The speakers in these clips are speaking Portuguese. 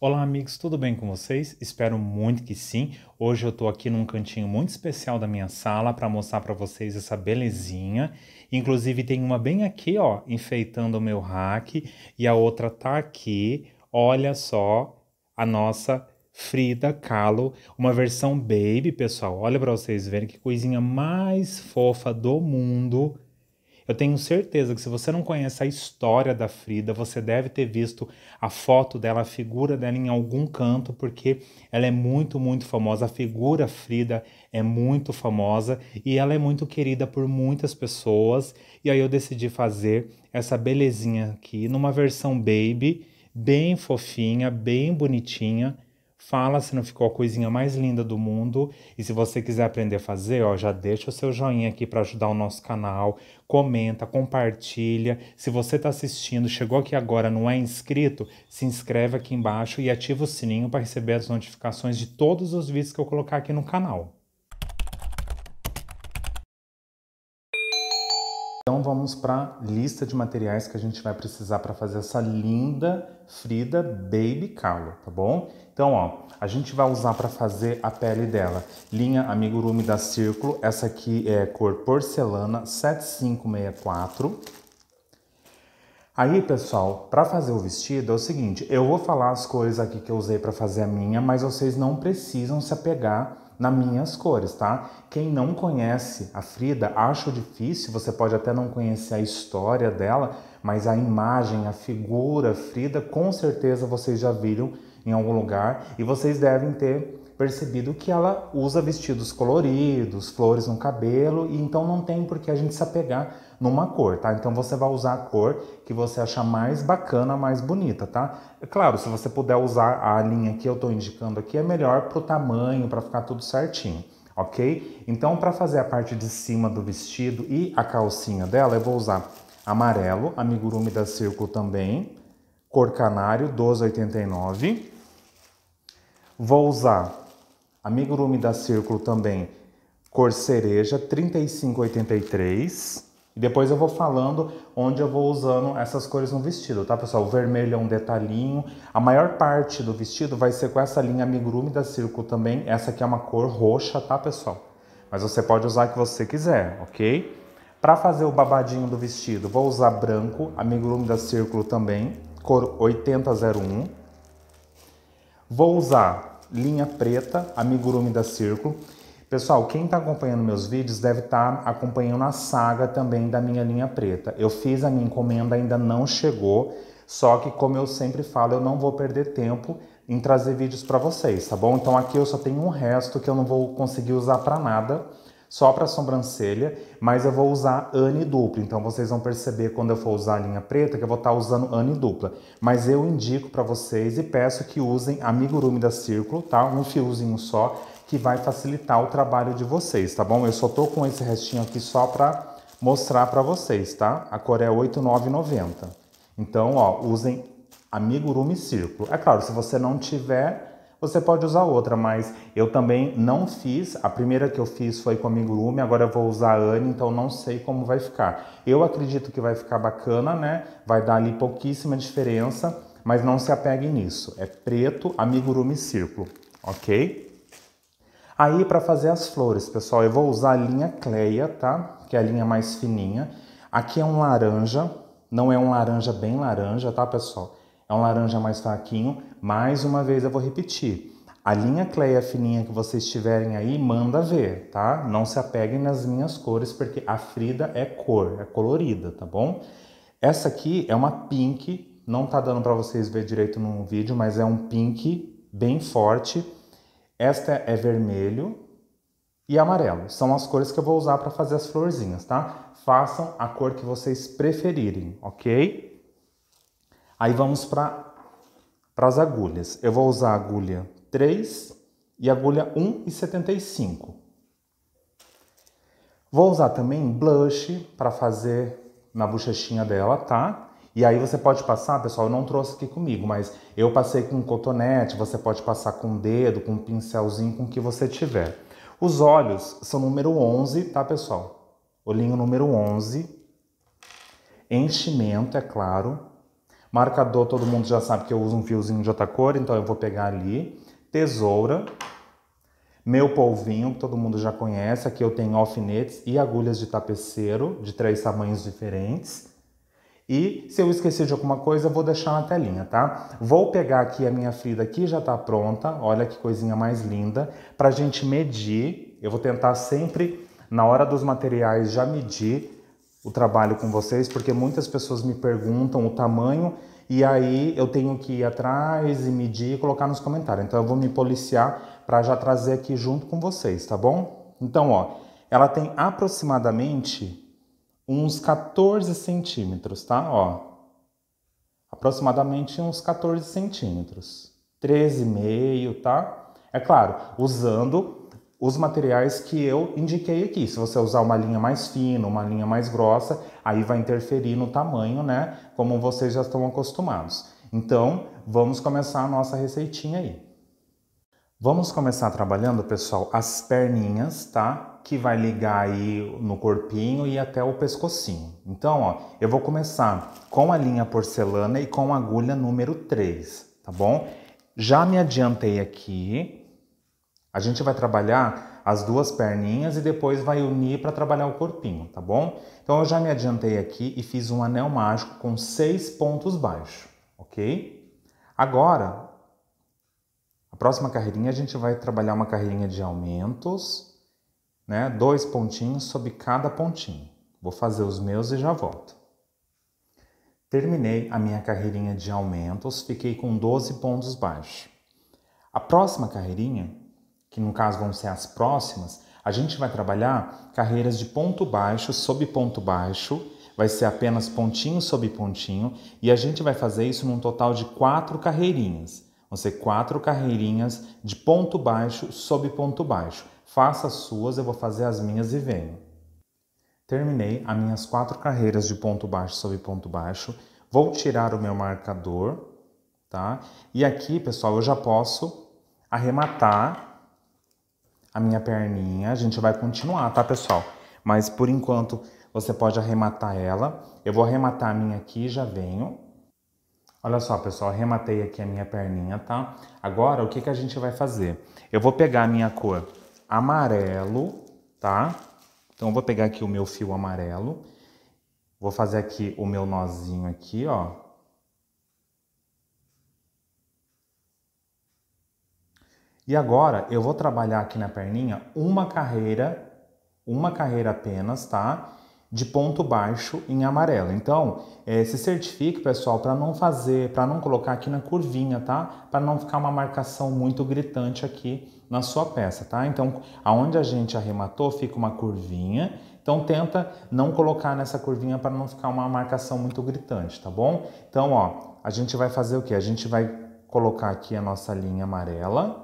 Olá, amigos, tudo bem com vocês? Espero muito que sim. Hoje eu tô aqui num cantinho muito especial da minha sala para mostrar para vocês essa belezinha. Inclusive tem uma bem aqui, ó, enfeitando o meu rack e a outra tá aqui. Olha só a nossa Frida Kahlo, uma versão baby, pessoal. Olha para vocês verem que coisinha mais fofa do mundo eu tenho certeza que se você não conhece a história da Frida, você deve ter visto a foto dela, a figura dela em algum canto, porque ela é muito, muito famosa. A figura Frida é muito famosa e ela é muito querida por muitas pessoas. E aí eu decidi fazer essa belezinha aqui numa versão baby, bem fofinha, bem bonitinha Fala se não ficou a coisinha mais linda do mundo. E se você quiser aprender a fazer, ó, já deixa o seu joinha aqui para ajudar o nosso canal. Comenta, compartilha. Se você está assistindo, chegou aqui agora, não é inscrito, se inscreve aqui embaixo e ativa o sininho para receber as notificações de todos os vídeos que eu colocar aqui no canal. Então vamos para a lista de materiais que a gente vai precisar para fazer essa linda Frida Baby Calo, tá bom? Então, ó, a gente vai usar para fazer a pele dela. Linha amigurumi da Círculo, essa aqui é cor porcelana 7564. Aí, pessoal, para fazer o vestido é o seguinte, eu vou falar as cores aqui que eu usei para fazer a minha, mas vocês não precisam se apegar nas minhas cores, tá? Quem não conhece a Frida, acho difícil, você pode até não conhecer a história dela, mas a imagem, a figura Frida, com certeza vocês já viram em algum lugar e vocês devem ter percebido que ela usa vestidos coloridos, flores no cabelo, e então não tem por que a gente se apegar numa cor, tá? Então você vai usar a cor que você achar mais bacana, mais bonita, tá? É claro, se você puder usar a linha que eu estou indicando aqui, é melhor pro tamanho, para ficar tudo certinho, ok? Então, para fazer a parte de cima do vestido e a calcinha dela, eu vou usar amarelo, amigurumi da Círculo também, cor canário 1289 Vou usar amigurumi da Círculo também, cor cereja, 3583. E depois eu vou falando onde eu vou usando essas cores no vestido, tá, pessoal? O vermelho é um detalhinho. A maior parte do vestido vai ser com essa linha amigurumi da Círculo também. Essa aqui é uma cor roxa, tá, pessoal? Mas você pode usar o que você quiser, ok? Para fazer o babadinho do vestido, vou usar branco, amigurumi da Círculo também, cor 8001. Vou usar linha preta, amigurumi da Círculo. Pessoal, quem está acompanhando meus vídeos deve estar tá acompanhando a saga também da minha linha preta. Eu fiz a minha encomenda, ainda não chegou, só que como eu sempre falo, eu não vou perder tempo em trazer vídeos para vocês, tá bom? Então aqui eu só tenho um resto que eu não vou conseguir usar para nada, só para a sobrancelha, mas eu vou usar ane dupla. Então vocês vão perceber quando eu for usar a linha preta que eu vou estar tá usando ane dupla. Mas eu indico para vocês e peço que usem amigurumi da Círculo, tá? Um fiozinho só que vai facilitar o trabalho de vocês, tá bom? Eu só tô com esse restinho aqui só para mostrar para vocês, tá? A cor é 8990. Então, ó, usem amigurumi círculo. É claro, se você não tiver você pode usar outra, mas eu também não fiz. A primeira que eu fiz foi com a Miglume, agora eu vou usar a Anne, então não sei como vai ficar. Eu acredito que vai ficar bacana, né? Vai dar ali pouquíssima diferença, mas não se apegue nisso. É preto, amigurumi círculo, ok? Aí para fazer as flores, pessoal, eu vou usar a linha Cleia, tá? Que é a linha mais fininha. Aqui é um laranja, não é um laranja bem laranja, tá, pessoal? É um laranja mais fraquinho, mais uma vez eu vou repetir. A linha Cleia fininha que vocês tiverem aí, manda ver, tá? Não se apeguem nas minhas cores, porque a Frida é cor, é colorida, tá bom? Essa aqui é uma pink, não tá dando para vocês ver direito no vídeo, mas é um pink bem forte. Esta é vermelho e amarelo. São as cores que eu vou usar para fazer as florzinhas, tá? Façam a cor que vocês preferirem, ok? Aí vamos para para as agulhas, eu vou usar a agulha 3 e agulha 1,75. Vou usar também blush para fazer na bochechinha dela, tá? E aí você pode passar, pessoal, eu não trouxe aqui comigo, mas eu passei com um cotonete, você pode passar com o dedo, com um pincelzinho, com o que você tiver. Os olhos são número 11, tá, pessoal? Olhinho número 11. Enchimento, é claro. Marcador, todo mundo já sabe que eu uso um fiozinho de outra cor, então eu vou pegar ali. Tesoura. Meu polvinho, que todo mundo já conhece. Aqui eu tenho alfinetes e agulhas de tapeceiro, de três tamanhos diferentes. E se eu esqueci de alguma coisa, vou deixar na telinha, tá? Vou pegar aqui a minha frida que já tá pronta. Olha que coisinha mais linda. Pra gente medir, eu vou tentar sempre, na hora dos materiais, já medir o trabalho com vocês, porque muitas pessoas me perguntam o tamanho e aí eu tenho que ir atrás e medir e colocar nos comentários. Então eu vou me policiar para já trazer aqui junto com vocês, tá bom? Então, ó, ela tem aproximadamente uns 14 centímetros, tá? Ó, aproximadamente uns 14 centímetros, 13,5, tá? É claro, usando os materiais que eu indiquei aqui. Se você usar uma linha mais fina, uma linha mais grossa, aí vai interferir no tamanho, né? Como vocês já estão acostumados. Então, vamos começar a nossa receitinha aí. Vamos começar trabalhando, pessoal, as perninhas, tá? Que vai ligar aí no corpinho e até o pescocinho. Então, ó, eu vou começar com a linha porcelana e com a agulha número 3, tá bom? Já me adiantei aqui, a gente vai trabalhar as duas perninhas e depois vai unir para trabalhar o corpinho, tá bom? Então eu já me adiantei aqui e fiz um anel mágico com seis pontos baixos, ok? Agora, a próxima carreirinha a gente vai trabalhar uma carreirinha de aumentos, né? Dois pontinhos sobre cada pontinho. Vou fazer os meus e já volto. Terminei a minha carreirinha de aumentos, fiquei com 12 pontos baixos. A próxima carreirinha que no caso vão ser as próximas, a gente vai trabalhar carreiras de ponto baixo, sobre ponto baixo, vai ser apenas pontinho sobre pontinho, e a gente vai fazer isso num total de quatro carreirinhas. Vão ser quatro carreirinhas de ponto baixo, sobre ponto baixo. Faça as suas, eu vou fazer as minhas e venho. Terminei as minhas quatro carreiras de ponto baixo, sobre ponto baixo. Vou tirar o meu marcador, tá? E aqui, pessoal, eu já posso arrematar a minha perninha. A gente vai continuar, tá, pessoal? Mas por enquanto você pode arrematar ela. Eu vou arrematar a minha aqui e já venho. Olha só, pessoal, arrematei aqui a minha perninha, tá? Agora, o que, que a gente vai fazer? Eu vou pegar a minha cor amarelo, tá? Então, eu vou pegar aqui o meu fio amarelo. Vou fazer aqui o meu nozinho aqui, ó. E agora eu vou trabalhar aqui na perninha uma carreira, uma carreira apenas, tá? De ponto baixo em amarelo. Então, é, se certifique, pessoal, para não fazer, para não colocar aqui na curvinha, tá? Para não ficar uma marcação muito gritante aqui na sua peça, tá? Então, aonde a gente arrematou, fica uma curvinha. Então, tenta não colocar nessa curvinha para não ficar uma marcação muito gritante, tá bom? Então, ó, a gente vai fazer o que? A gente vai colocar aqui a nossa linha amarela,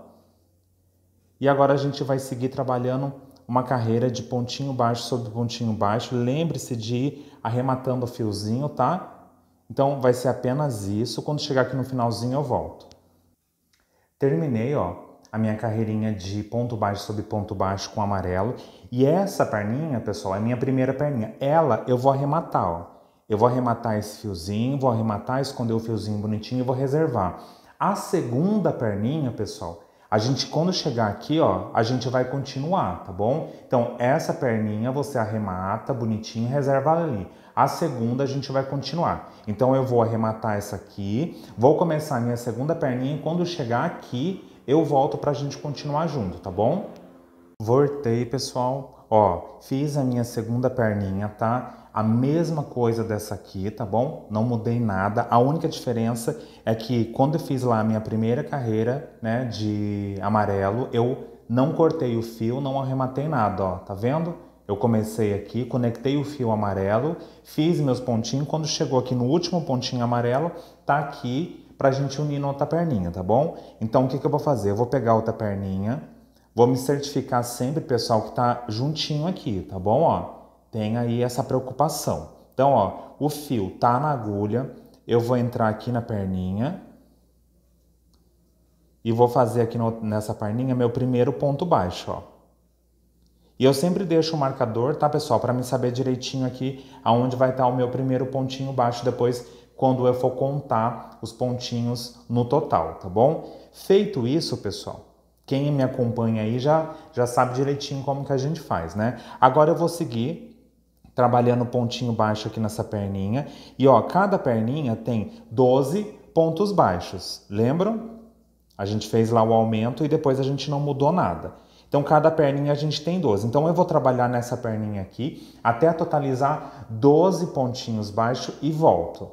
e agora a gente vai seguir trabalhando uma carreira de pontinho baixo sobre pontinho baixo. Lembre-se de ir arrematando o fiozinho, tá? Então vai ser apenas isso. Quando chegar aqui no finalzinho eu volto. Terminei, ó, a minha carreirinha de ponto baixo sobre ponto baixo com amarelo. E essa perninha, pessoal, é a minha primeira perninha. Ela eu vou arrematar, ó. Eu vou arrematar esse fiozinho, vou arrematar, esconder o fiozinho bonitinho e vou reservar. A segunda perninha, pessoal, a gente, quando chegar aqui, ó, a gente vai continuar, tá bom? Então, essa perninha você arremata bonitinho e reserva ali. A segunda a gente vai continuar. Então, eu vou arrematar essa aqui, vou começar a minha segunda perninha e quando chegar aqui, eu volto pra gente continuar junto, tá bom? Voltei, pessoal. Ó, fiz a minha segunda perninha, tá? A mesma coisa dessa aqui, tá bom? Não mudei nada. A única diferença é que quando eu fiz lá a minha primeira carreira, né, de amarelo, eu não cortei o fio, não arrematei nada, ó, tá vendo? Eu comecei aqui, conectei o fio amarelo, fiz meus pontinhos, quando chegou aqui no último pontinho amarelo, tá aqui pra gente unir na outra perninha, tá bom? Então, o que que eu vou fazer? Eu vou pegar outra perninha, vou me certificar sempre, pessoal, que tá juntinho aqui, tá bom, ó? tem aí essa preocupação. Então, ó, o fio tá na agulha, eu vou entrar aqui na perninha e vou fazer aqui no, nessa perninha meu primeiro ponto baixo, ó. E eu sempre deixo o marcador, tá, pessoal, para me saber direitinho aqui aonde vai estar tá o meu primeiro pontinho baixo depois quando eu for contar os pontinhos no total, tá bom? Feito isso, pessoal, quem me acompanha aí já, já sabe direitinho como que a gente faz, né? Agora eu vou seguir trabalhando pontinho baixo aqui nessa perninha. E ó, cada perninha tem 12 pontos baixos, lembram? A gente fez lá o aumento e depois a gente não mudou nada. Então, cada perninha a gente tem 12. Então, eu vou trabalhar nessa perninha aqui até totalizar 12 pontinhos baixos e volto.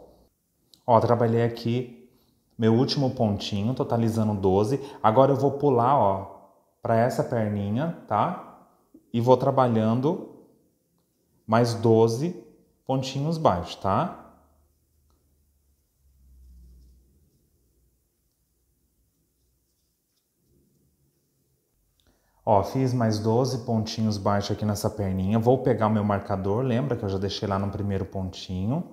Ó, trabalhei aqui meu último pontinho, totalizando 12. Agora, eu vou pular, ó, para essa perninha, tá? E vou trabalhando mais 12 pontinhos baixos, tá? Ó, fiz mais 12 pontinhos baixos aqui nessa perninha. Vou pegar o meu marcador, lembra que eu já deixei lá no primeiro pontinho.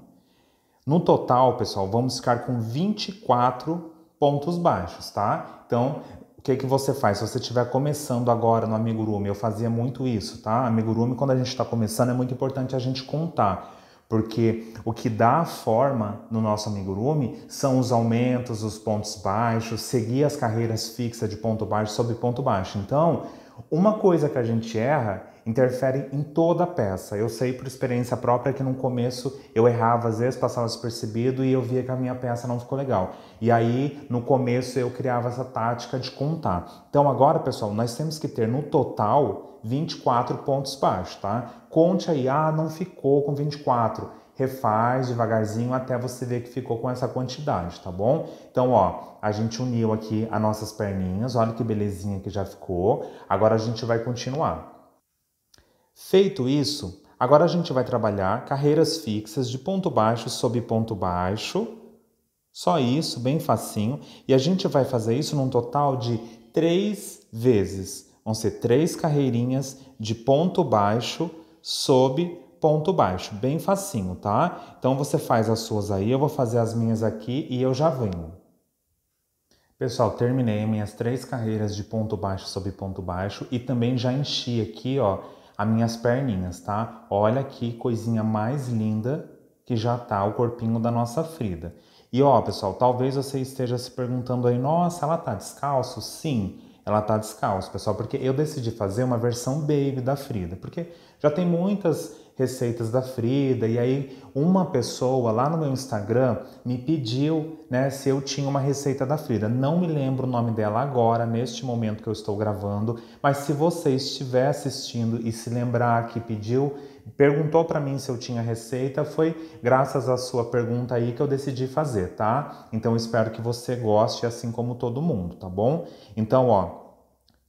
No total, pessoal, vamos ficar com 24 pontos baixos, tá? Então, que, é que você faz? Se você estiver começando agora no Amigurumi, eu fazia muito isso, tá? Amigurumi, quando a gente está começando, é muito importante a gente contar. Porque o que dá forma no nosso amigurumi são os aumentos, os pontos baixos, seguir as carreiras fixas de ponto baixo sobre ponto baixo. Então, uma coisa que a gente erra interfere em toda a peça. Eu sei por experiência própria que no começo eu errava, às vezes passava despercebido e eu via que a minha peça não ficou legal. E aí, no começo, eu criava essa tática de contar. Então, agora, pessoal, nós temos que ter no total 24 pontos baixos, tá? Conte aí, ah, não ficou com 24 refaz devagarzinho até você ver que ficou com essa quantidade, tá bom? Então, ó, a gente uniu aqui as nossas perninhas, olha que belezinha que já ficou. Agora a gente vai continuar. Feito isso, agora a gente vai trabalhar carreiras fixas de ponto baixo sob ponto baixo. Só isso, bem facinho. E a gente vai fazer isso num total de três vezes. Vão ser três carreirinhas de ponto baixo sob ponto baixo, bem facinho, tá? Então você faz as suas aí, eu vou fazer as minhas aqui e eu já venho. Pessoal, terminei minhas três carreiras de ponto baixo sobre ponto baixo e também já enchi aqui, ó, as minhas perninhas, tá? Olha que coisinha mais linda que já tá o corpinho da nossa Frida. E ó, pessoal, talvez você esteja se perguntando aí, nossa, ela tá descalço? Sim, ela tá descalço, pessoal, porque eu decidi fazer uma versão baby da Frida, porque já tem muitas receitas da Frida. E aí uma pessoa lá no meu Instagram me pediu, né, se eu tinha uma receita da Frida. Não me lembro o nome dela agora, neste momento que eu estou gravando, mas se você estiver assistindo e se lembrar que pediu, perguntou para mim se eu tinha receita, foi graças à sua pergunta aí que eu decidi fazer, tá? Então espero que você goste assim como todo mundo, tá bom? Então, ó,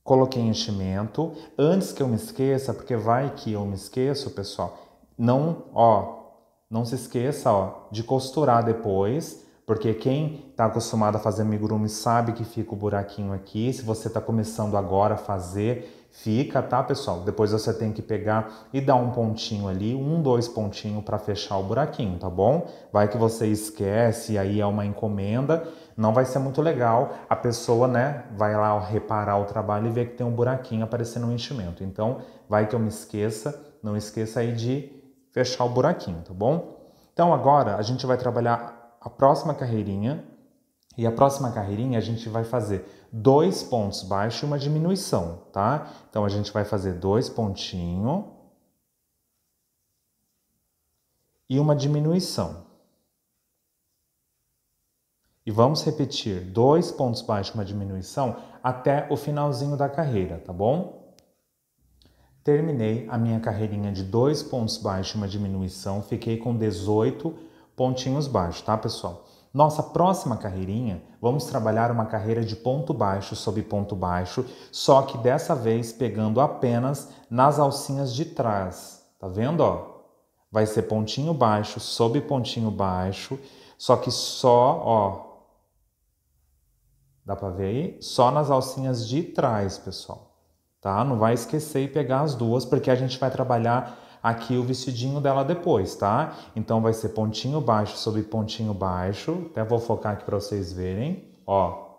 Coloquei enchimento. Antes que eu me esqueça, porque vai que eu me esqueço, pessoal. Não, ó, não se esqueça, ó, de costurar depois, porque quem está acostumado a fazer amigurumi sabe que fica o buraquinho aqui. Se você está começando agora a fazer, fica, tá, pessoal? Depois você tem que pegar e dar um pontinho ali, um, dois pontinhos para fechar o buraquinho, tá bom? Vai que você esquece, aí é uma encomenda não vai ser muito legal. A pessoa, né, vai lá reparar o trabalho e ver que tem um buraquinho aparecendo um enchimento. Então, vai que eu me esqueça, não esqueça aí de fechar o buraquinho, tá bom? Então, agora a gente vai trabalhar a próxima carreirinha. E a próxima carreirinha a gente vai fazer dois pontos baixos e uma diminuição, tá? Então a gente vai fazer dois pontinhos e uma diminuição. E vamos repetir dois pontos baixos, uma diminuição, até o finalzinho da carreira, tá bom? Terminei a minha carreirinha de dois pontos baixos, uma diminuição, fiquei com 18 pontinhos baixos, tá, pessoal? Nossa próxima carreirinha, vamos trabalhar uma carreira de ponto baixo sobre ponto baixo, só que dessa vez pegando apenas nas alcinhas de trás. Tá vendo, ó? Vai ser pontinho baixo sobre pontinho baixo, só que só, ó, Dá para ver aí? Só nas alcinhas de trás, pessoal. Tá? Não vai esquecer e pegar as duas, porque a gente vai trabalhar aqui o vestidinho dela depois, tá? Então vai ser pontinho baixo sobre pontinho baixo. Até vou focar aqui para vocês verem. Ó,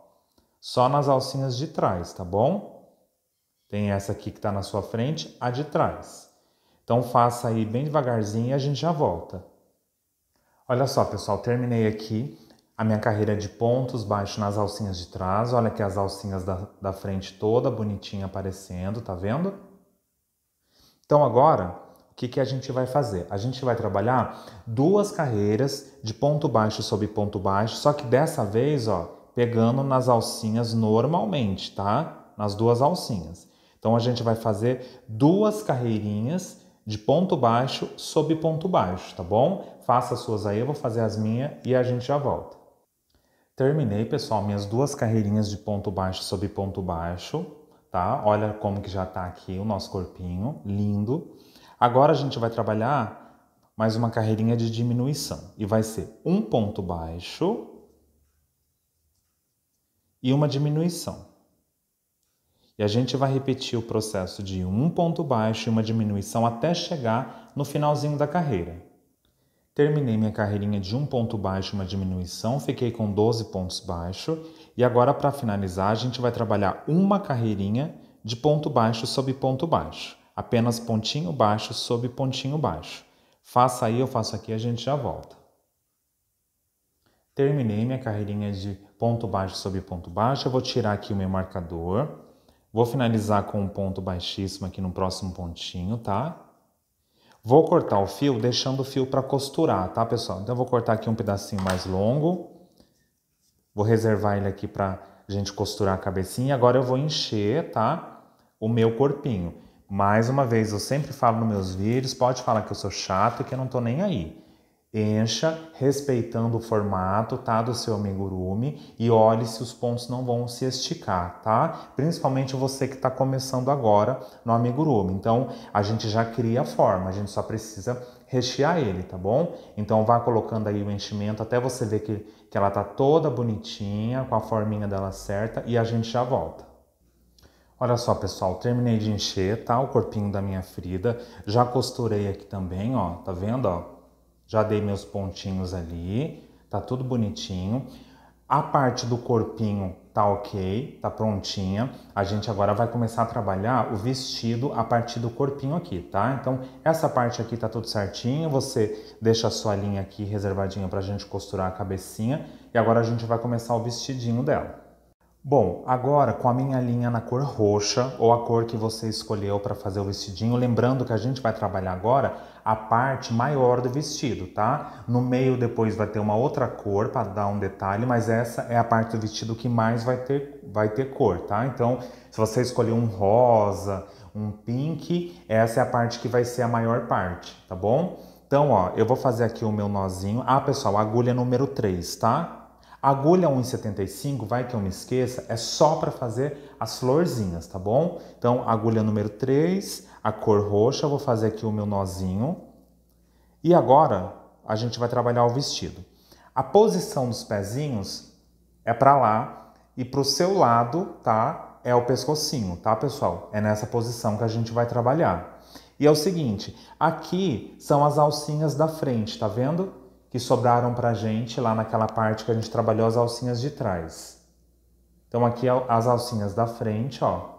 só nas alcinhas de trás, tá bom? Tem essa aqui que tá na sua frente, a de trás. Então faça aí bem devagarzinho e a gente já volta. Olha só, pessoal, terminei aqui a minha carreira é de pontos baixo nas alcinhas de trás. Olha aqui as alcinhas da, da frente toda bonitinha aparecendo, tá vendo? Então agora, o que, que a gente vai fazer? A gente vai trabalhar duas carreiras de ponto baixo sobre ponto baixo, só que dessa vez, ó, pegando nas alcinhas normalmente, tá? Nas duas alcinhas. Então a gente vai fazer duas carreirinhas de ponto baixo sobre ponto baixo, tá bom? Faça as suas aí, eu vou fazer as minhas e a gente já volta. Terminei, pessoal, minhas duas carreirinhas de ponto baixo sobre ponto baixo, tá? Olha como que já tá aqui o nosso corpinho, lindo. Agora a gente vai trabalhar mais uma carreirinha de diminuição. E vai ser um ponto baixo e uma diminuição. E a gente vai repetir o processo de um ponto baixo e uma diminuição até chegar no finalzinho da carreira. Terminei minha carreirinha de um ponto baixo, uma diminuição, fiquei com 12 pontos baixo. E agora, para finalizar, a gente vai trabalhar uma carreirinha de ponto baixo sobre ponto baixo. Apenas pontinho baixo sobre pontinho baixo. Faça aí, eu faço aqui, a gente já volta. Terminei minha carreirinha de ponto baixo sobre ponto baixo. Eu vou tirar aqui o meu marcador. Vou finalizar com um ponto baixíssimo aqui no próximo pontinho, tá? Vou cortar o fio deixando o fio para costurar, tá, pessoal? Então, eu vou cortar aqui um pedacinho mais longo. Vou reservar ele aqui para gente costurar a cabecinha. Agora eu vou encher, tá? O meu corpinho. Mais uma vez, eu sempre falo nos meus vídeos, pode falar que eu sou chato e que eu não tô nem aí. Encha, respeitando o formato, tá? Do seu amigurumi e olhe se os pontos não vão se esticar, tá? Principalmente você que está começando agora no amigurumi. Então, a gente já cria a forma, a gente só precisa rechear ele, tá bom? Então, vá colocando aí o enchimento até você ver que, que ela tá toda bonitinha, com a forminha dela certa e a gente já volta. Olha só, pessoal, terminei de encher, tá? O corpinho da minha Frida. Já costurei aqui também, ó. Tá vendo, ó? Já dei meus pontinhos ali, tá tudo bonitinho. A parte do corpinho tá ok, tá prontinha. A gente agora vai começar a trabalhar o vestido a partir do corpinho aqui, tá? Então, essa parte aqui tá tudo certinho. Você deixa a sua linha aqui reservadinha pra gente costurar a cabecinha. E agora a gente vai começar o vestidinho dela. Bom, agora com a minha linha na cor roxa ou a cor que você escolheu para fazer o vestidinho, lembrando que a gente vai trabalhar agora a parte maior do vestido, tá? No meio depois vai ter uma outra cor para dar um detalhe, mas essa é a parte do vestido que mais vai ter, vai ter cor, tá? Então, se você escolher um rosa, um pink, essa é a parte que vai ser a maior parte, tá bom? Então, ó, eu vou fazer aqui o meu nozinho. Ah, pessoal, agulha número 3, tá? A agulha 1,75, vai que eu me esqueça, é só para fazer as florzinhas, tá bom? Então, agulha número 3, a cor roxa, vou fazer aqui o meu nozinho. E agora, a gente vai trabalhar o vestido. A posição dos pezinhos é para lá e para o seu lado, tá? É o pescocinho, tá, pessoal? É nessa posição que a gente vai trabalhar. E é o seguinte, aqui são as alcinhas da frente, tá vendo? que sobraram para a gente lá naquela parte que a gente trabalhou as alcinhas de trás. Então aqui é as alcinhas da frente, ó.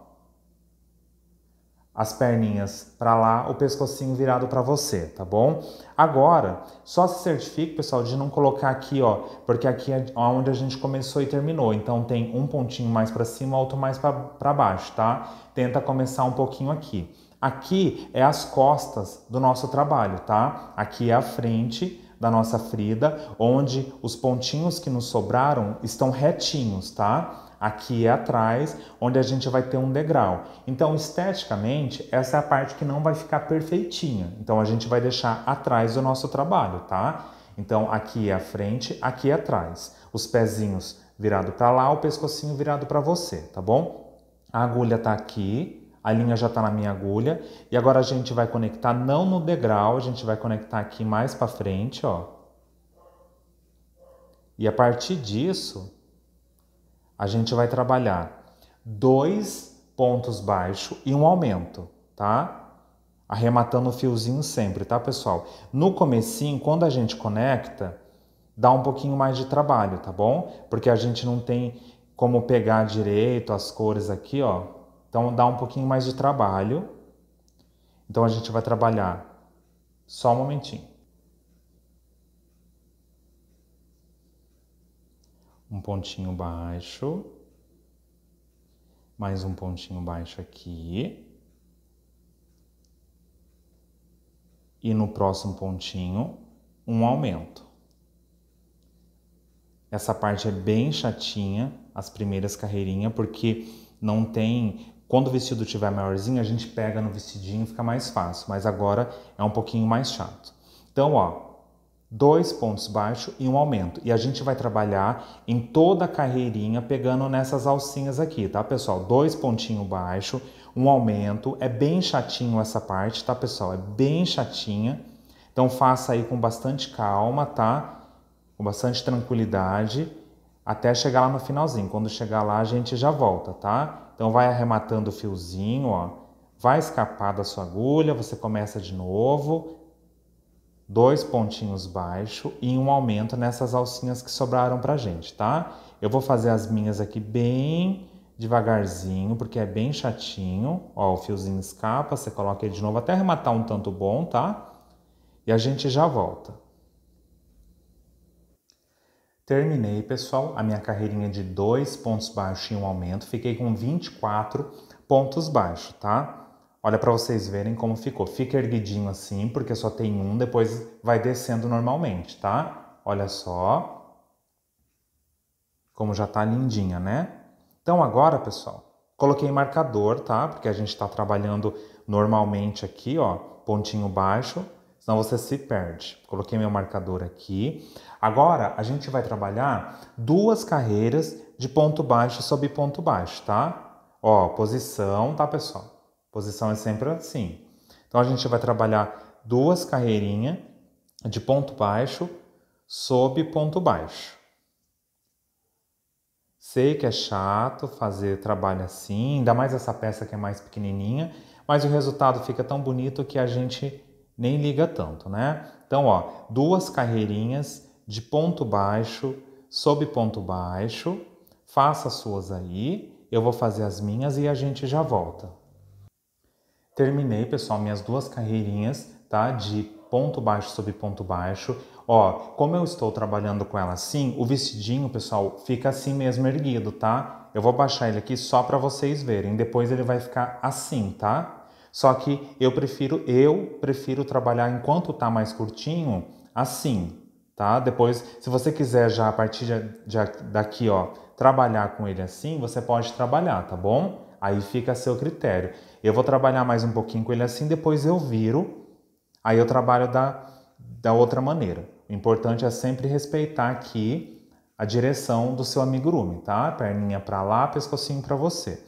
As perninhas para lá, o pescocinho virado para você, tá bom? Agora, só se certifique, pessoal, de não colocar aqui, ó, porque aqui é onde a gente começou e terminou. Então tem um pontinho mais para cima, outro mais para baixo, tá? Tenta começar um pouquinho aqui. Aqui é as costas do nosso trabalho, tá? Aqui é a frente da nossa frida, onde os pontinhos que nos sobraram estão retinhos, tá? Aqui é atrás, onde a gente vai ter um degrau. Então, esteticamente, essa é a parte que não vai ficar perfeitinha. Então, a gente vai deixar atrás do nosso trabalho, tá? Então, aqui é a frente, aqui é atrás. Os pezinhos virado para lá, o pescocinho virado para você, tá bom? A agulha tá aqui, a linha já está na minha agulha. E agora a gente vai conectar não no degrau, a gente vai conectar aqui mais para frente, ó. E a partir disso, a gente vai trabalhar dois pontos baixos e um aumento, tá? Arrematando o fiozinho sempre, tá, pessoal? No comecinho, quando a gente conecta, dá um pouquinho mais de trabalho, tá bom? Porque a gente não tem como pegar direito as cores aqui, ó. Então dá um pouquinho mais de trabalho. Então a gente vai trabalhar só um momentinho. Um pontinho baixo. Mais um pontinho baixo aqui. E no próximo pontinho, um aumento. Essa parte é bem chatinha, as primeiras carreirinhas, porque não tem quando o vestido tiver maiorzinho, a gente pega no vestidinho, fica mais fácil, mas agora é um pouquinho mais chato. Então, ó, dois pontos baixos e um aumento. E a gente vai trabalhar em toda a carreirinha pegando nessas alcinhas aqui, tá, pessoal? Dois pontinho baixo, um aumento. É bem chatinho essa parte, tá, pessoal? É bem chatinha. Então faça aí com bastante calma, tá? Com bastante tranquilidade até chegar lá no finalzinho. Quando chegar lá, a gente já volta, tá? Então vai arrematando o fiozinho, ó. Vai escapar da sua agulha, você começa de novo, dois pontinhos baixo e um aumento nessas alcinhas que sobraram pra gente, tá? Eu vou fazer as minhas aqui bem devagarzinho, porque é bem chatinho. Ó, o fiozinho escapa, você coloca ele de novo até arrematar um tanto bom, tá? E a gente já volta. Terminei, pessoal, a minha carreirinha de dois pontos baixos e um aumento. Fiquei com 24 pontos baixos, tá? Olha para vocês verem como ficou. Fica erguidinho assim, porque só tem um, depois vai descendo normalmente, tá? Olha só. Como já tá lindinha, né? Então agora, pessoal, coloquei marcador, tá? Porque a gente está trabalhando normalmente aqui, ó, pontinho baixo, senão você se perde. Coloquei meu marcador aqui. Agora a gente vai trabalhar duas carreiras de ponto baixo sobre ponto baixo, tá? Ó, posição, tá pessoal? Posição é sempre assim. Então a gente vai trabalhar duas carreirinhas de ponto baixo sobre ponto baixo. Sei que é chato fazer trabalho assim, ainda mais essa peça que é mais pequenininha, mas o resultado fica tão bonito que a gente nem liga tanto, né? Então, ó, duas carreirinhas de ponto baixo, sob ponto baixo, faça suas aí, eu vou fazer as minhas e a gente já volta. Terminei, pessoal, minhas duas carreirinhas, tá? De ponto baixo sobre ponto baixo. Ó, como eu estou trabalhando com ela assim, o vestidinho, pessoal, fica assim mesmo erguido, tá? Eu vou baixar ele aqui só para vocês verem. Depois ele vai ficar assim, tá? Só que eu prefiro, eu prefiro trabalhar enquanto tá mais curtinho, assim, tá? Depois, se você quiser já a partir de, de, daqui, ó, trabalhar com ele assim, você pode trabalhar, tá bom? Aí fica a seu critério. Eu vou trabalhar mais um pouquinho com ele assim, depois eu viro, aí eu trabalho da, da outra maneira. O importante é sempre respeitar aqui a direção do seu amigurumi, tá? Perninha para lá, pescocinho para você.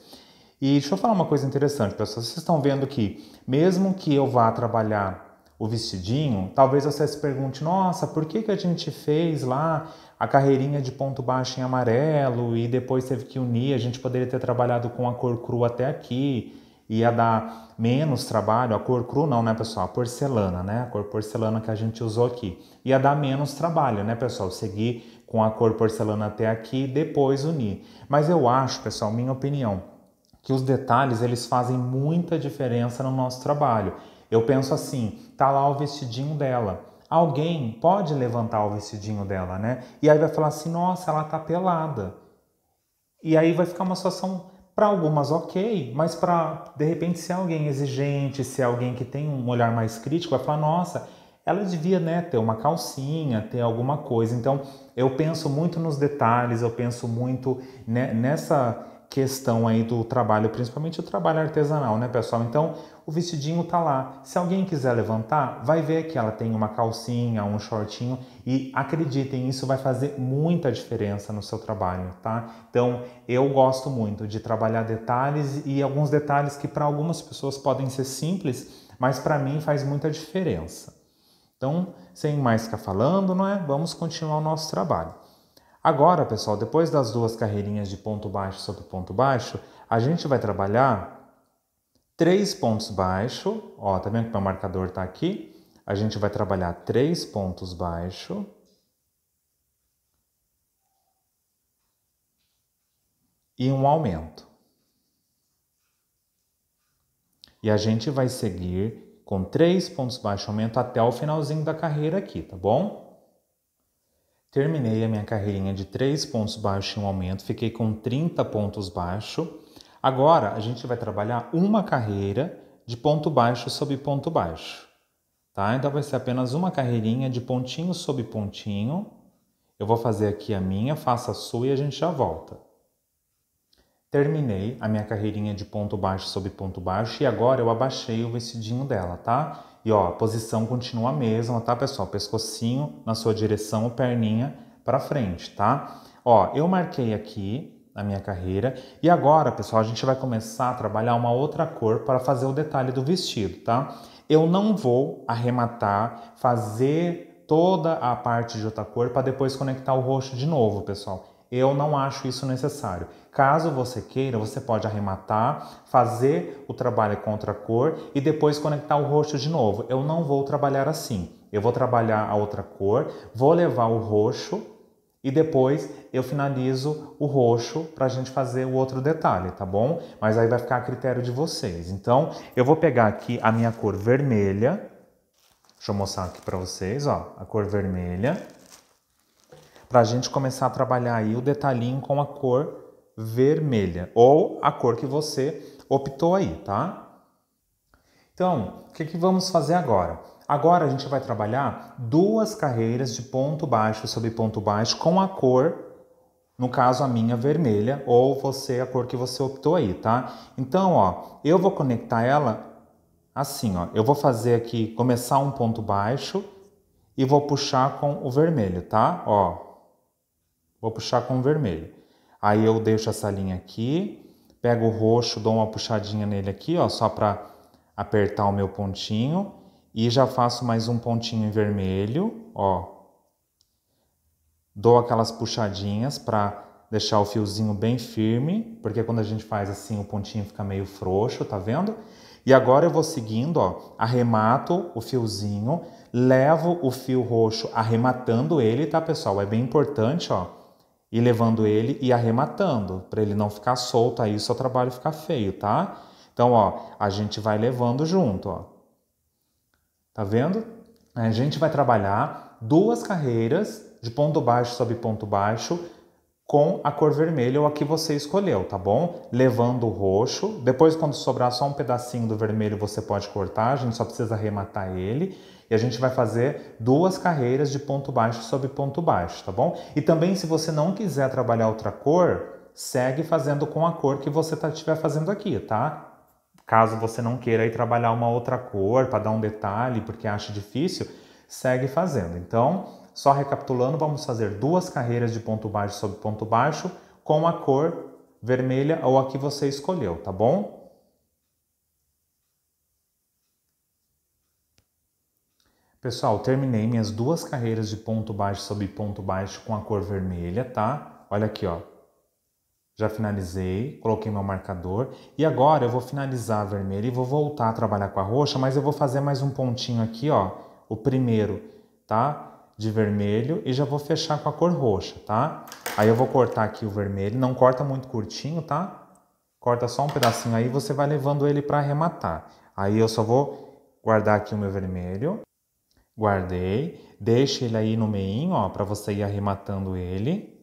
E deixa eu falar uma coisa interessante, pessoal. Vocês estão vendo que, mesmo que eu vá trabalhar o vestidinho, talvez você se pergunte: nossa, por que, que a gente fez lá a carreirinha de ponto baixo em amarelo e depois teve que unir? A gente poderia ter trabalhado com a cor crua até aqui, ia dar menos trabalho. A cor crua, não, né, pessoal? A porcelana, né? A cor porcelana que a gente usou aqui. Ia dar menos trabalho, né, pessoal? Seguir com a cor porcelana até aqui, depois unir. Mas eu acho, pessoal, minha opinião que os detalhes eles fazem muita diferença no nosso trabalho. Eu penso assim, tá lá o vestidinho dela. Alguém pode levantar o vestidinho dela, né? E aí vai falar assim, nossa, ela tá pelada. E aí vai ficar uma situação para algumas ok, mas para de repente se é alguém exigente, se é alguém que tem um olhar mais crítico, vai falar, nossa, ela devia né, ter uma calcinha, ter alguma coisa. Então, eu penso muito nos detalhes, eu penso muito né, nessa questão aí do trabalho, principalmente o trabalho artesanal, né, pessoal? Então, o vestidinho tá lá. Se alguém quiser levantar, vai ver que ela tem uma calcinha, um shortinho e acreditem, isso vai fazer muita diferença no seu trabalho, tá? Então, eu gosto muito de trabalhar detalhes e alguns detalhes que para algumas pessoas podem ser simples, mas para mim faz muita diferença. Então, sem mais ficar falando, não é? Vamos continuar o nosso trabalho. Agora, pessoal, depois das duas carreirinhas de ponto baixo sobre ponto baixo, a gente vai trabalhar três pontos baixo. Ó, tá vendo que meu marcador tá aqui? A gente vai trabalhar três pontos baixo. E um aumento. E a gente vai seguir com três pontos baixo aumento até o finalzinho da carreira aqui, tá bom? Terminei a minha carreirinha de três pontos baixo e um aumento, fiquei com 30 pontos baixo. Agora a gente vai trabalhar uma carreira de ponto baixo sobre ponto baixo, tá? Então vai ser apenas uma carreirinha de pontinho sobre pontinho. Eu vou fazer aqui a minha, faça a sua e a gente já volta. Terminei a minha carreirinha de ponto baixo sobre ponto baixo e agora eu abaixei o vestidinho dela, tá? E ó, a posição continua a mesma, tá, pessoal? Pescocinho na sua direção, perninha para frente, tá? Ó, eu marquei aqui na minha carreira. E agora, pessoal, a gente vai começar a trabalhar uma outra cor para fazer o detalhe do vestido, tá? Eu não vou arrematar, fazer toda a parte de outra cor para depois conectar o roxo de novo, pessoal. Eu não acho isso necessário. Caso você queira, você pode arrematar, fazer o trabalho contra a cor e depois conectar o roxo de novo. Eu não vou trabalhar assim. Eu vou trabalhar a outra cor, vou levar o roxo e depois eu finalizo o roxo para a gente fazer o outro detalhe, tá bom? Mas aí vai ficar a critério de vocês. Então, eu vou pegar aqui a minha cor vermelha. Deixa eu mostrar aqui para vocês, ó, a cor vermelha. Para a gente começar a trabalhar aí o detalhinho com a cor vermelha ou a cor que você optou aí, tá? Então, o que, que vamos fazer agora? Agora a gente vai trabalhar duas carreiras de ponto baixo sobre ponto baixo com a cor no caso a minha vermelha ou você a cor que você optou aí, tá? Então, ó, eu vou conectar ela assim, ó. Eu vou fazer aqui começar um ponto baixo e vou puxar com o vermelho, tá? Ó. Vou puxar com o vermelho. Aí eu deixo essa linha aqui, pego o roxo, dou uma puxadinha nele aqui, ó, só para apertar o meu pontinho e já faço mais um pontinho em vermelho, ó. Dou aquelas puxadinhas para deixar o fiozinho bem firme, porque quando a gente faz assim o pontinho fica meio frouxo, tá vendo? E agora eu vou seguindo, ó, arremato o fiozinho, levo o fio roxo arrematando ele, tá pessoal? É bem importante, ó e levando ele e arrematando, para ele não ficar solto aí, o seu trabalho ficar feio, tá? Então, ó, a gente vai levando junto, ó. Tá vendo? A gente vai trabalhar duas carreiras de ponto baixo sobre ponto baixo com a cor vermelha ou a que você escolheu, tá bom? Levando o roxo. Depois, quando sobrar só um pedacinho do vermelho, você pode cortar, a gente só precisa arrematar ele. E a gente vai fazer duas carreiras de ponto baixo sobre ponto baixo, tá bom? E também, se você não quiser trabalhar outra cor, segue fazendo com a cor que você tá, estiver tá, fazendo aqui, tá? Caso você não queira ir trabalhar uma outra cor para dar um detalhe, porque acha difícil, segue fazendo. Então, só recapitulando, vamos fazer duas carreiras de ponto baixo sobre ponto baixo com a cor vermelha ou a que você escolheu, tá bom? Pessoal, terminei minhas duas carreiras de ponto baixo sobre ponto baixo com a cor vermelha, tá? Olha aqui, ó. Já finalizei, coloquei meu marcador e agora eu vou finalizar a vermelha e vou voltar a trabalhar com a roxa, mas eu vou fazer mais um pontinho aqui, ó, o primeiro, tá? de vermelho e já vou fechar com a cor roxa, tá? Aí eu vou cortar aqui o vermelho, não corta muito curtinho, tá? Corta só um pedacinho aí, você vai levando ele para arrematar. Aí eu só vou guardar aqui o meu vermelho. Guardei. Deixe ele aí no meinho, ó, para você ir arrematando ele.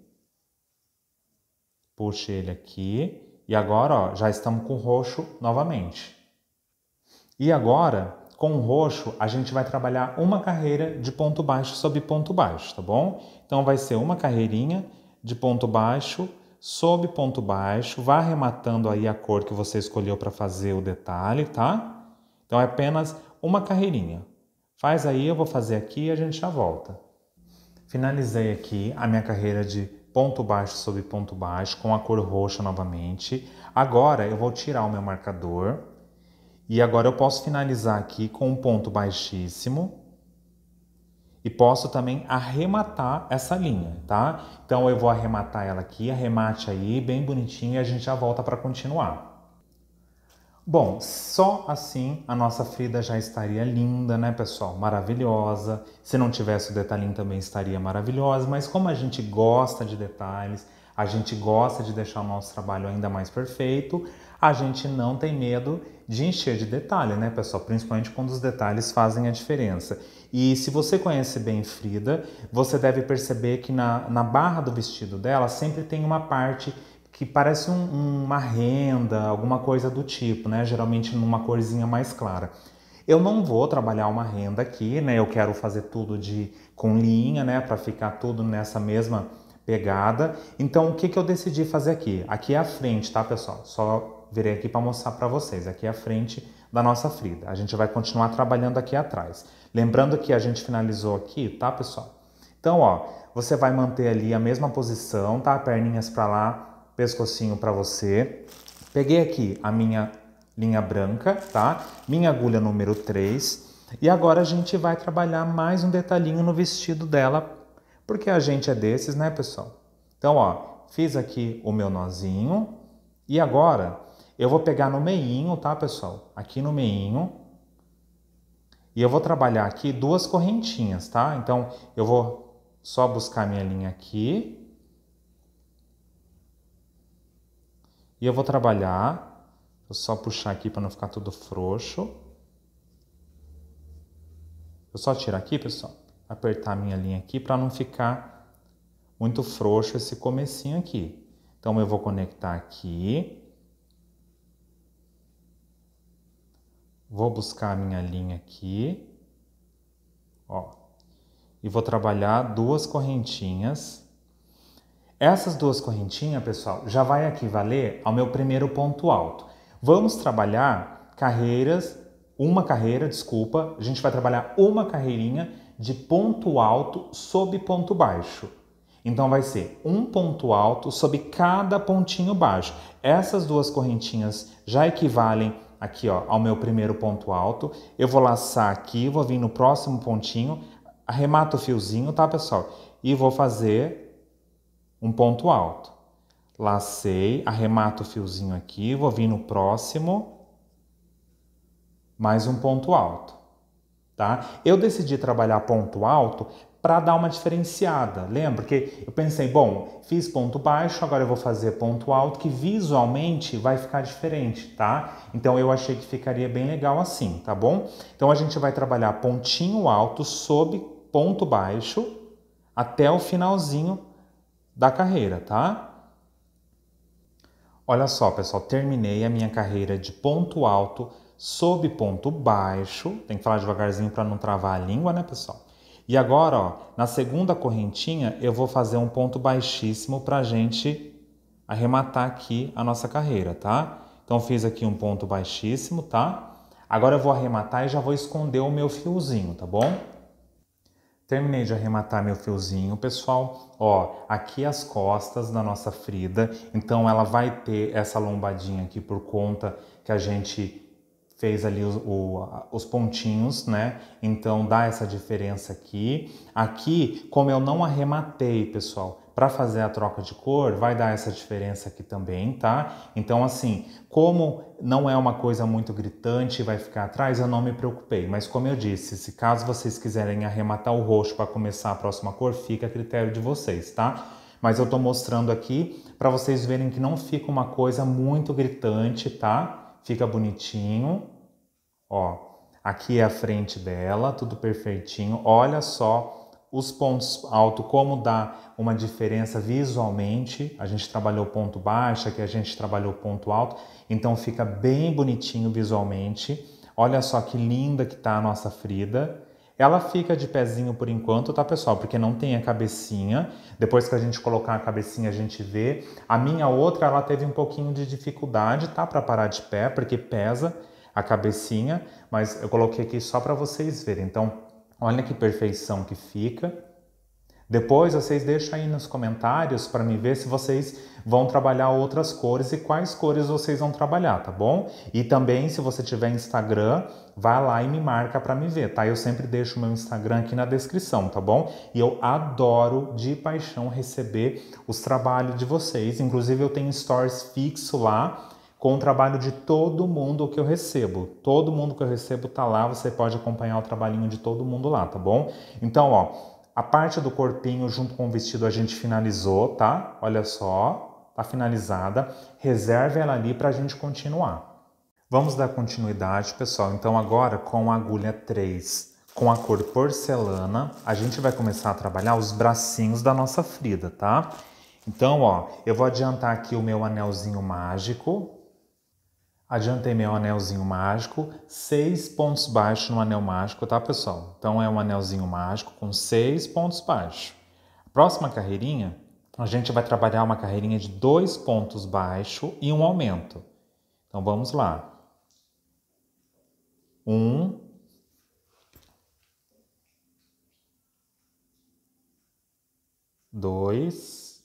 Puxe ele aqui. E agora, ó, já estamos com o roxo novamente. E agora, com o roxo, a gente vai trabalhar uma carreira de ponto baixo sobre ponto baixo, tá bom? Então, vai ser uma carreirinha de ponto baixo sobre ponto baixo. Vá arrematando aí a cor que você escolheu para fazer o detalhe, tá? Então, é apenas uma carreirinha. Faz aí, eu vou fazer aqui e a gente já volta. Finalizei aqui a minha carreira de ponto baixo sobre ponto baixo com a cor roxa novamente. Agora eu vou tirar o meu marcador e agora eu posso finalizar aqui com um ponto baixíssimo e posso também arrematar essa linha, tá? Então eu vou arrematar ela aqui, arremate aí bem bonitinho e a gente já volta para continuar. Bom, só assim a nossa Frida já estaria linda, né, pessoal? Maravilhosa. Se não tivesse o detalhinho também estaria maravilhosa, mas como a gente gosta de detalhes, a gente gosta de deixar o nosso trabalho ainda mais perfeito, a gente não tem medo de encher de detalhe, né, pessoal? Principalmente quando os detalhes fazem a diferença. E se você conhece bem Frida, você deve perceber que na, na barra do vestido dela sempre tem uma parte que parece um, uma renda, alguma coisa do tipo, né? Geralmente numa corzinha mais clara. Eu não vou trabalhar uma renda aqui, né? Eu quero fazer tudo de com linha, né? Para ficar tudo nessa mesma pegada. Então, o que, que eu decidi fazer aqui? Aqui é a frente, tá, pessoal? Só virei aqui para mostrar para vocês, aqui à frente da nossa Frida. A gente vai continuar trabalhando aqui atrás. Lembrando que a gente finalizou aqui, tá, pessoal? Então, ó, você vai manter ali a mesma posição, tá? Perninhas para lá, pescocinho para você. Peguei aqui a minha linha branca, tá? Minha agulha número 3. E agora a gente vai trabalhar mais um detalhinho no vestido dela, porque a gente é desses, né, pessoal? Então, ó, fiz aqui o meu nozinho e agora eu vou pegar no meinho, tá, pessoal? Aqui no meinho. E eu vou trabalhar aqui duas correntinhas, tá? Então, eu vou só buscar minha linha aqui. E eu vou trabalhar. Eu só puxar aqui para não ficar tudo frouxo. Eu só tirar aqui, pessoal. Apertar minha linha aqui para não ficar muito frouxo esse comecinho aqui. Então, eu vou conectar aqui Vou buscar a minha linha aqui, ó, e vou trabalhar duas correntinhas. Essas duas correntinhas, pessoal, já vai aqui valer ao meu primeiro ponto alto. Vamos trabalhar carreiras, uma carreira, desculpa, a gente vai trabalhar uma carreirinha de ponto alto sob ponto baixo. Então vai ser um ponto alto sob cada pontinho baixo. Essas duas correntinhas já equivalem aqui ó, ao meu primeiro ponto alto, eu vou laçar aqui, vou vir no próximo pontinho, arremato o fiozinho, tá pessoal? E vou fazer um ponto alto. Lacei, arremato o fiozinho aqui, vou vir no próximo, mais um ponto alto, tá? Eu decidi trabalhar ponto alto para dar uma diferenciada. Lembra? Porque eu pensei, bom, fiz ponto baixo, agora eu vou fazer ponto alto, que visualmente vai ficar diferente, tá? Então eu achei que ficaria bem legal assim, tá bom? Então a gente vai trabalhar pontinho alto sob ponto baixo até o finalzinho da carreira, tá? Olha só, pessoal, terminei a minha carreira de ponto alto sob ponto baixo. Tem que falar devagarzinho para não travar a língua, né, pessoal? E agora, ó, na segunda correntinha, eu vou fazer um ponto baixíssimo para a gente arrematar aqui a nossa carreira, tá? Então, fiz aqui um ponto baixíssimo, tá? Agora eu vou arrematar e já vou esconder o meu fiozinho, tá bom? Terminei de arrematar meu fiozinho, pessoal. Ó, aqui as costas da nossa Frida. Então, ela vai ter essa lombadinha aqui por conta que a gente fez ali o, o, os pontinhos, né? Então dá essa diferença aqui. Aqui, como eu não arrematei, pessoal, para fazer a troca de cor, vai dar essa diferença aqui também, tá? Então, assim, como não é uma coisa muito gritante e vai ficar atrás, eu não me preocupei. Mas como eu disse, se caso vocês quiserem arrematar o roxo para começar a próxima cor, fica a critério de vocês, tá? Mas eu tô mostrando aqui para vocês verem que não fica uma coisa muito gritante, tá? Fica bonitinho, ó. Aqui é a frente dela, tudo perfeitinho. Olha só os pontos altos, como dá uma diferença visualmente. A gente trabalhou ponto baixo, aqui a gente trabalhou ponto alto. Então fica bem bonitinho visualmente. Olha só que linda que tá a nossa Frida. Ela fica de pezinho por enquanto, tá, pessoal? Porque não tem a cabecinha. Depois que a gente colocar a cabecinha, a gente vê. A minha outra, ela teve um pouquinho de dificuldade, tá? Para parar de pé, porque pesa a cabecinha. Mas eu coloquei aqui só para vocês verem. Então, olha que perfeição que fica. Depois vocês deixam aí nos comentários para me ver se vocês vão trabalhar outras cores e quais cores vocês vão trabalhar, tá bom? E também se você tiver Instagram, vai lá e me marca para me ver, tá? Eu sempre deixo o meu Instagram aqui na descrição, tá bom? E eu adoro de paixão receber os trabalhos de vocês. Inclusive eu tenho stories fixo lá com o trabalho de todo mundo que eu recebo. Todo mundo que eu recebo tá lá, você pode acompanhar o trabalhinho de todo mundo lá, tá bom? Então, ó, a parte do corpinho junto com o vestido a gente finalizou, tá? Olha só, tá finalizada. Reserve ela ali para a gente continuar. Vamos dar continuidade, pessoal. Então agora com a agulha 3, com a cor porcelana, a gente vai começar a trabalhar os bracinhos da nossa Frida, tá? Então, ó, eu vou adiantar aqui o meu anelzinho mágico, Adiantei meu anelzinho mágico, seis pontos baixos no anel mágico, tá pessoal? Então é um anelzinho mágico com seis pontos baixos. Próxima carreirinha, a gente vai trabalhar uma carreirinha de dois pontos baixo e um aumento. Então vamos lá. Um, dois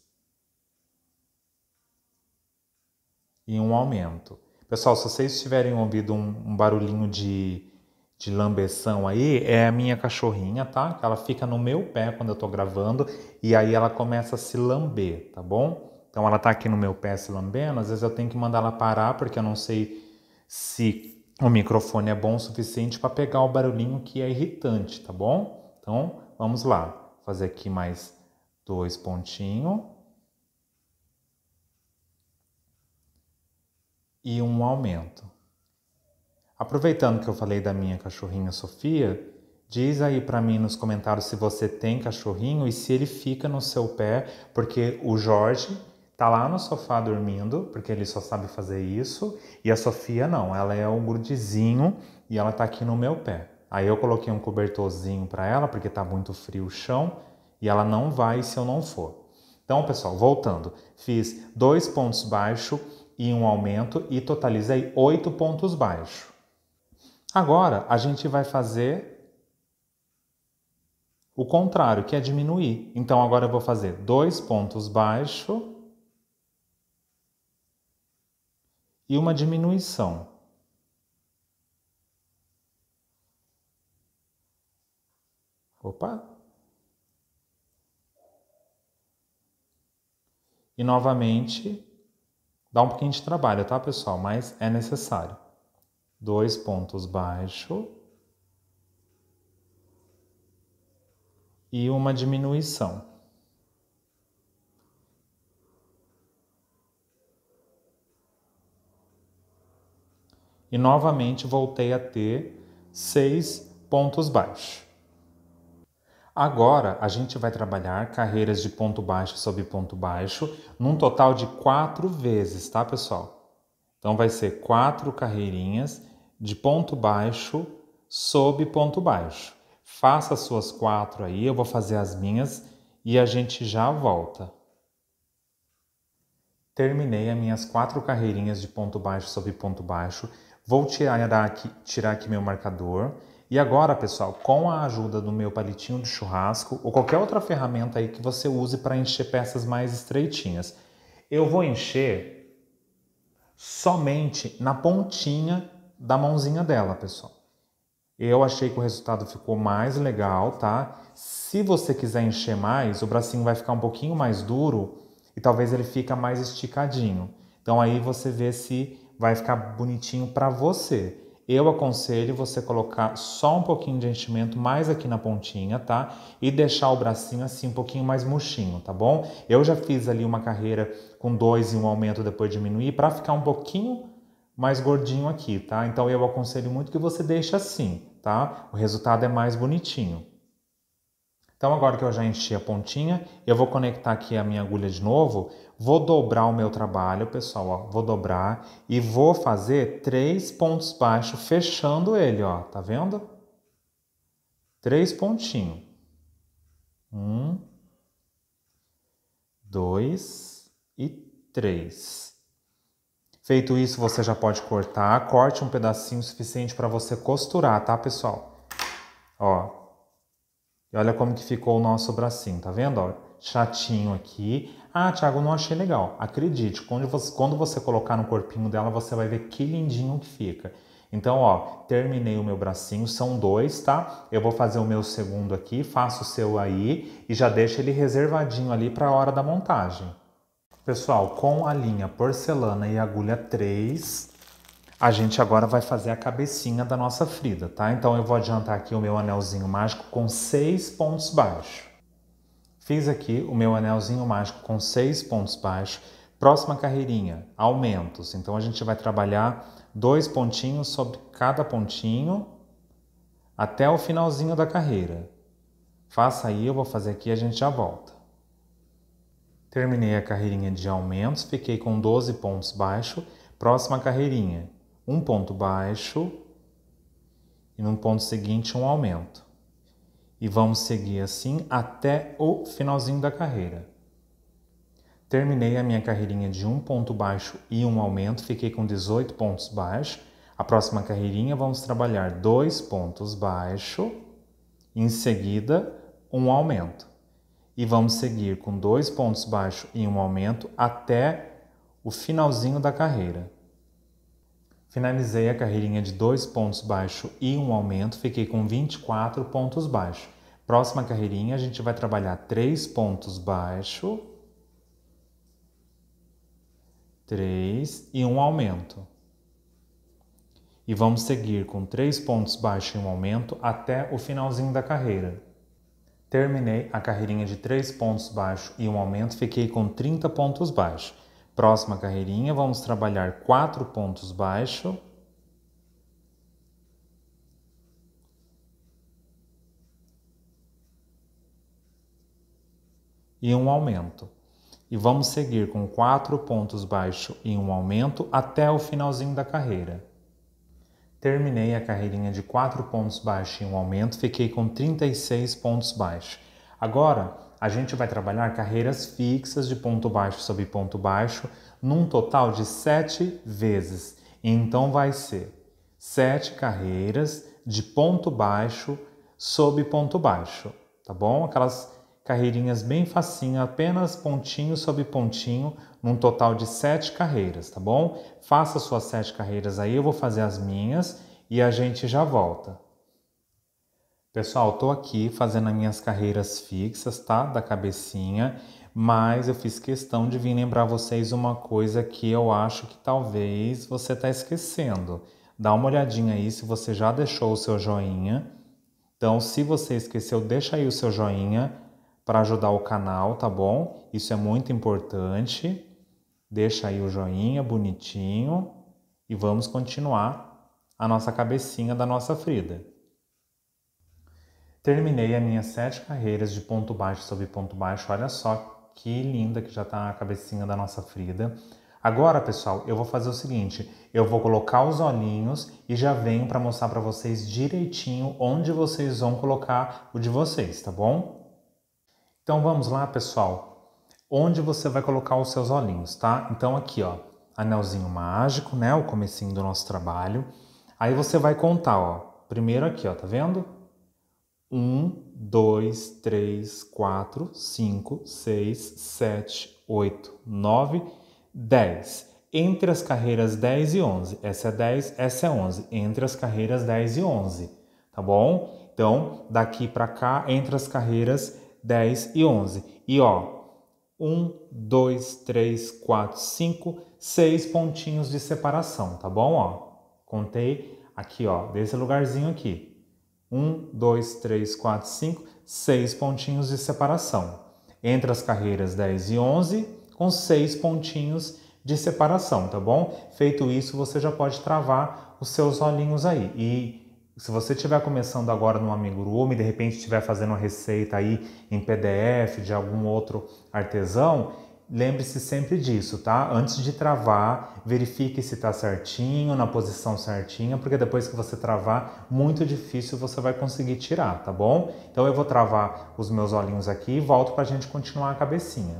e um aumento. Pessoal, se vocês tiverem ouvido um, um barulhinho de, de lambeção aí, é a minha cachorrinha, tá? Ela fica no meu pé quando eu tô gravando e aí ela começa a se lamber, tá bom? Então ela tá aqui no meu pé se lambendo, às vezes eu tenho que mandar ela parar porque eu não sei se o microfone é bom o suficiente para pegar o barulhinho que é irritante, tá bom? Então vamos lá, Vou fazer aqui mais dois pontinhos. e um aumento. Aproveitando que eu falei da minha cachorrinha Sofia, diz aí para mim nos comentários se você tem cachorrinho e se ele fica no seu pé, porque o Jorge tá lá no sofá dormindo, porque ele só sabe fazer isso, e a Sofia não, ela é um grudizinho e ela tá aqui no meu pé. Aí eu coloquei um cobertorzinho para ela, porque tá muito frio o chão, e ela não vai se eu não for. Então, pessoal, voltando, fiz dois pontos baixos e um aumento e totalizei 8 pontos baixo. Agora a gente vai fazer o contrário, que é diminuir. Então agora eu vou fazer dois pontos baixo e uma diminuição. Opa! E novamente Dá um pouquinho de trabalho, tá, pessoal? Mas é necessário. Dois pontos baixo. E uma diminuição. E novamente voltei a ter seis pontos baixos. Agora a gente vai trabalhar carreiras de ponto baixo sobre ponto baixo num total de quatro vezes, tá pessoal? Então vai ser quatro carreirinhas de ponto baixo sobre ponto baixo. Faça suas quatro aí, eu vou fazer as minhas e a gente já volta. Terminei as minhas quatro carreirinhas de ponto baixo sobre ponto baixo. Vou tirar aqui, tirar aqui meu marcador e agora, pessoal, com a ajuda do meu palitinho de churrasco ou qualquer outra ferramenta aí que você use para encher peças mais estreitinhas, eu vou encher somente na pontinha da mãozinha dela, pessoal. Eu achei que o resultado ficou mais legal, tá? Se você quiser encher mais, o bracinho vai ficar um pouquinho mais duro e talvez ele fica mais esticadinho. Então aí você vê se vai ficar bonitinho para você eu aconselho você colocar só um pouquinho de enchimento mais aqui na pontinha, tá? E deixar o bracinho assim um pouquinho mais murchinho, tá bom? Eu já fiz ali uma carreira com dois e um aumento depois diminuir para ficar um pouquinho mais gordinho aqui, tá? Então eu aconselho muito que você deixe assim, tá? O resultado é mais bonitinho. Então agora que eu já enchi a pontinha, eu vou conectar aqui a minha agulha de novo, vou dobrar o meu trabalho, pessoal, ó, vou dobrar e vou fazer três pontos baixos fechando ele, ó, tá vendo? Três pontinhos. Um, dois e três. Feito isso, você já pode cortar. Corte um pedacinho suficiente para você costurar, tá, pessoal? Ó, e olha como que ficou o nosso bracinho, tá vendo? Ó, chatinho aqui. Ah, Thiago, não achei legal. Acredite, quando você, quando você colocar no corpinho dela, você vai ver que lindinho que fica. Então, ó, terminei o meu bracinho, são dois, tá? Eu vou fazer o meu segundo aqui, faço o seu aí e já deixo ele reservadinho ali para a hora da montagem. Pessoal, com a linha porcelana e agulha 3, a gente agora vai fazer a cabecinha da nossa Frida, tá? Então eu vou adiantar aqui o meu anelzinho mágico com seis pontos baixos. Fiz aqui o meu anelzinho mágico com seis pontos baixos. Próxima carreirinha, aumentos. Então a gente vai trabalhar dois pontinhos sobre cada pontinho até o finalzinho da carreira. Faça aí, eu vou fazer aqui e a gente já volta. Terminei a carreirinha de aumentos, fiquei com 12 pontos baixos. Próxima carreirinha, um ponto baixo e no ponto seguinte um aumento. E vamos seguir assim até o finalzinho da carreira. Terminei a minha carreirinha de um ponto baixo e um aumento, fiquei com 18 pontos baixos. A próxima carreirinha vamos trabalhar dois pontos baixo, em seguida um aumento. E vamos seguir com dois pontos baixo e um aumento até o finalzinho da carreira. Finalizei a carreirinha de dois pontos baixo e um aumento, fiquei com 24 pontos baixo. Próxima carreirinha, a gente vai trabalhar três pontos baixo, três e um aumento. E vamos seguir com três pontos baixo e um aumento até o finalzinho da carreira. Terminei a carreirinha de três pontos baixo e um aumento, fiquei com 30 pontos baixo. Próxima carreirinha, vamos trabalhar quatro pontos baixo. E um aumento. E vamos seguir com quatro pontos baixo e um aumento até o finalzinho da carreira. Terminei a carreirinha de quatro pontos baixo e um aumento, fiquei com 36 pontos baixo. Agora, a gente vai trabalhar carreiras fixas de ponto baixo sobre ponto baixo num total de sete vezes. Então vai ser sete carreiras de ponto baixo sobre ponto baixo, tá bom? Aquelas carreirinhas bem facinho, apenas pontinho sobre pontinho, num total de sete carreiras, tá bom? Faça suas sete carreiras aí, eu vou fazer as minhas e a gente já volta. Pessoal, tô aqui fazendo as minhas carreiras fixas, tá? Da cabecinha, mas eu fiz questão de vir lembrar vocês uma coisa que eu acho que talvez você tá esquecendo. Dá uma olhadinha aí se você já deixou o seu joinha. Então, se você esqueceu, deixa aí o seu joinha para ajudar o canal, tá bom? Isso é muito importante. Deixa aí o joinha bonitinho e vamos continuar a nossa cabecinha da nossa Frida. Terminei a minha sete carreiras de ponto baixo sobre ponto baixo. Olha só que linda que já tá a cabecinha da nossa Frida. Agora, pessoal, eu vou fazer o seguinte, eu vou colocar os olhinhos e já venho para mostrar para vocês direitinho onde vocês vão colocar o de vocês, tá bom? Então vamos lá, pessoal. Onde você vai colocar os seus olhinhos, tá? Então aqui, ó, anelzinho mágico, né, o comecinho do nosso trabalho. Aí você vai contar, ó. Primeiro aqui, ó, tá vendo? 1, 2, 3, 4, 5, 6, 7, 8, 9, 10. Entre as carreiras 10 e 11. Essa é 10, essa é 11. Entre as carreiras 10 e 11, tá bom? Então, daqui para cá, entre as carreiras 10 e 11. E ó, 1, 2, 3, 4, 5, 6 pontinhos de separação, tá bom? Ó, contei aqui, ó, desse lugarzinho aqui. Um, dois, três, quatro, cinco, seis pontinhos de separação. Entre as carreiras 10 e 11, com seis pontinhos de separação, tá bom? Feito isso, você já pode travar os seus olhinhos aí. E se você estiver começando agora no amigurumi, de repente estiver fazendo uma receita aí em PDF de algum outro artesão, Lembre-se sempre disso, tá? Antes de travar, verifique se está certinho, na posição certinha, porque depois que você travar, muito difícil você vai conseguir tirar, tá bom? Então eu vou travar os meus olhinhos aqui e volto para a gente continuar a cabecinha.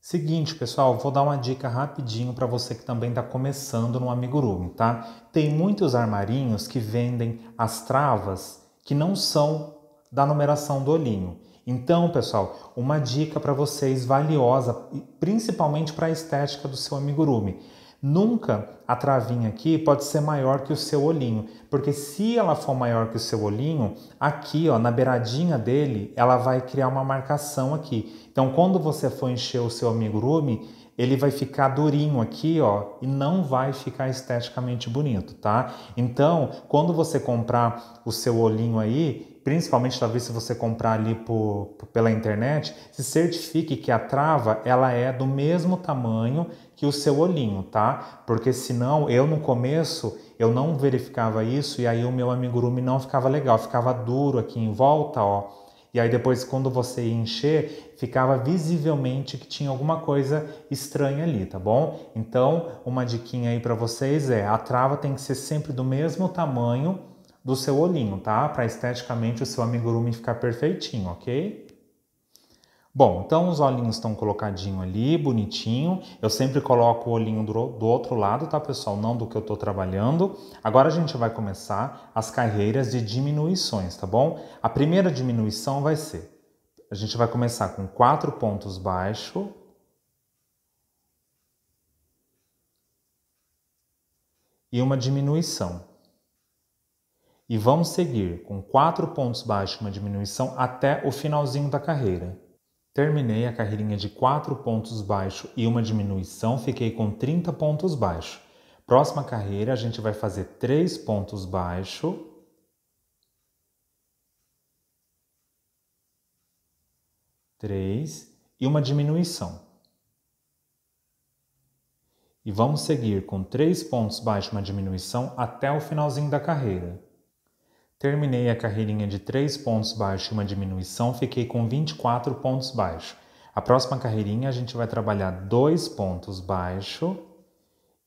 Seguinte, pessoal, vou dar uma dica rapidinho para você que também está começando no amigurumi, tá? Tem muitos armarinhos que vendem as travas que não são da numeração do olhinho. Então, pessoal, uma dica para vocês valiosa, principalmente para a estética do seu amigurumi. Nunca a travinha aqui pode ser maior que o seu olhinho, porque se ela for maior que o seu olhinho, aqui ó, na beiradinha dele, ela vai criar uma marcação aqui. Então, quando você for encher o seu amigurumi, ele vai ficar durinho aqui, ó, e não vai ficar esteticamente bonito, tá? Então, quando você comprar o seu olhinho aí, principalmente talvez se você comprar ali por, pela internet, se certifique que a trava ela é do mesmo tamanho que o seu olhinho, tá? Porque senão eu no começo eu não verificava isso e aí o meu amigurumi não ficava legal, ficava duro aqui em volta, ó. E aí depois quando você encher, ficava visivelmente que tinha alguma coisa estranha ali, tá bom? Então, uma diquinha aí para vocês é: a trava tem que ser sempre do mesmo tamanho do seu olhinho, tá? Para esteticamente o seu amigurumi ficar perfeitinho, ok? Bom, então os olhinhos estão colocadinho ali, bonitinho. Eu sempre coloco o olhinho do, do outro lado, tá, pessoal? Não do que eu tô trabalhando. Agora a gente vai começar as carreiras de diminuições, tá bom? A primeira diminuição vai ser... A gente vai começar com quatro pontos baixo e uma diminuição e vamos seguir com quatro pontos baixos uma diminuição até o finalzinho da carreira. Terminei a carreirinha de quatro pontos baixo e uma diminuição, fiquei com 30 pontos baixo. Próxima carreira a gente vai fazer três pontos baixo, três e uma diminuição. E vamos seguir com três pontos baixos uma diminuição até o finalzinho da carreira. Terminei a carreirinha de 3 pontos baixos e uma diminuição, fiquei com 24 pontos baixo. A próxima carreirinha a gente vai trabalhar 2 pontos baixo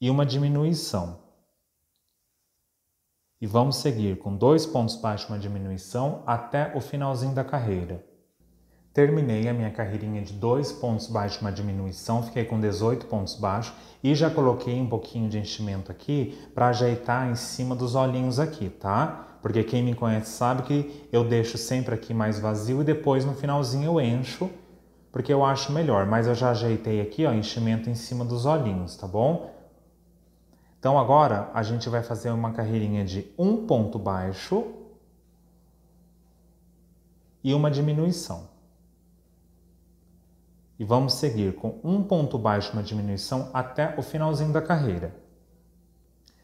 e uma diminuição. E vamos seguir com 2 pontos baixo e uma diminuição até o finalzinho da carreira. Terminei a minha carreirinha de 2 pontos baixos e uma diminuição, fiquei com 18 pontos baixo e já coloquei um pouquinho de enchimento aqui para ajeitar em cima dos olhinhos aqui, tá? Porque quem me conhece sabe que eu deixo sempre aqui mais vazio e depois no finalzinho eu encho, porque eu acho melhor. Mas eu já ajeitei aqui, ó, enchimento em cima dos olhinhos, tá bom? Então agora a gente vai fazer uma carreirinha de um ponto baixo e uma diminuição. E vamos seguir com um ponto baixo, uma diminuição até o finalzinho da carreira.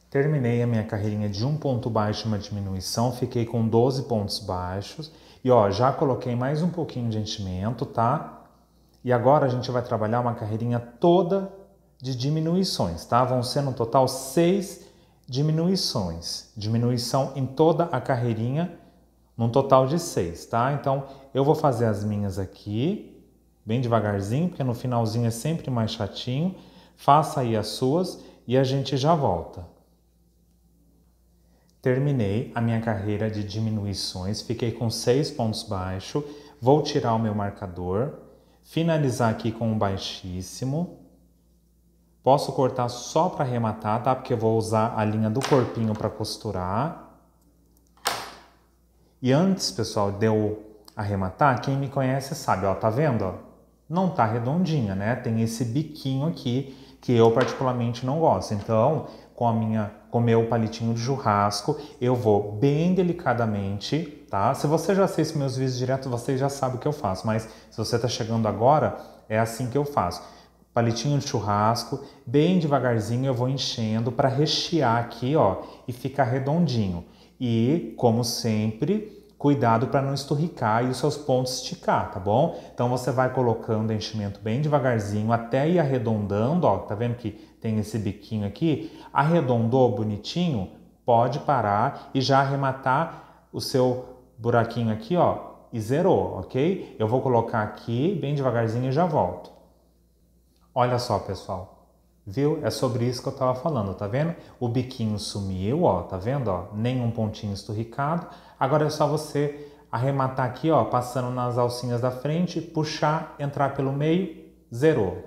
Terminei a minha carreirinha de um ponto baixo, uma diminuição, fiquei com 12 pontos baixos. E ó, já coloquei mais um pouquinho de enchimento, tá? E agora a gente vai trabalhar uma carreirinha toda de diminuições, tá? Vão ser no total seis diminuições. Diminuição em toda a carreirinha, num total de seis, tá? Então eu vou fazer as minhas aqui, bem devagarzinho, porque no finalzinho é sempre mais chatinho. Faça aí as suas e a gente já volta. Terminei a minha carreira de diminuições, fiquei com seis pontos baixo, vou tirar o meu marcador, finalizar aqui com um baixíssimo. Posso cortar só para arrematar, tá? Porque eu vou usar a linha do corpinho para costurar. E antes, pessoal, de eu arrematar, quem me conhece sabe, ó, tá vendo? Ó? Não tá redondinha, né? Tem esse biquinho aqui que eu particularmente não gosto. Então, com a minha, com meu palitinho de churrasco, eu vou bem delicadamente, tá? Se você já assiste meus vídeos direto, você já sabe o que eu faço, mas se você está chegando agora, é assim que eu faço. Palitinho de churrasco, bem devagarzinho eu vou enchendo para rechear aqui, ó, e ficar redondinho. E, como sempre, cuidado para não esturricar e os seus pontos esticar, tá bom? Então você vai colocando enchimento bem devagarzinho até ir arredondando, ó, tá vendo que tem esse biquinho aqui? Arredondou bonitinho, pode parar e já arrematar o seu buraquinho aqui, ó, e zerou, ok? Eu vou colocar aqui bem devagarzinho e já volto. Olha só, pessoal. Viu? É sobre isso que eu estava falando, tá vendo? O biquinho sumiu, ó, tá vendo? Ó, nenhum pontinho esturricado. Agora é só você arrematar aqui, ó, passando nas alcinhas da frente, puxar, entrar pelo meio, zerou.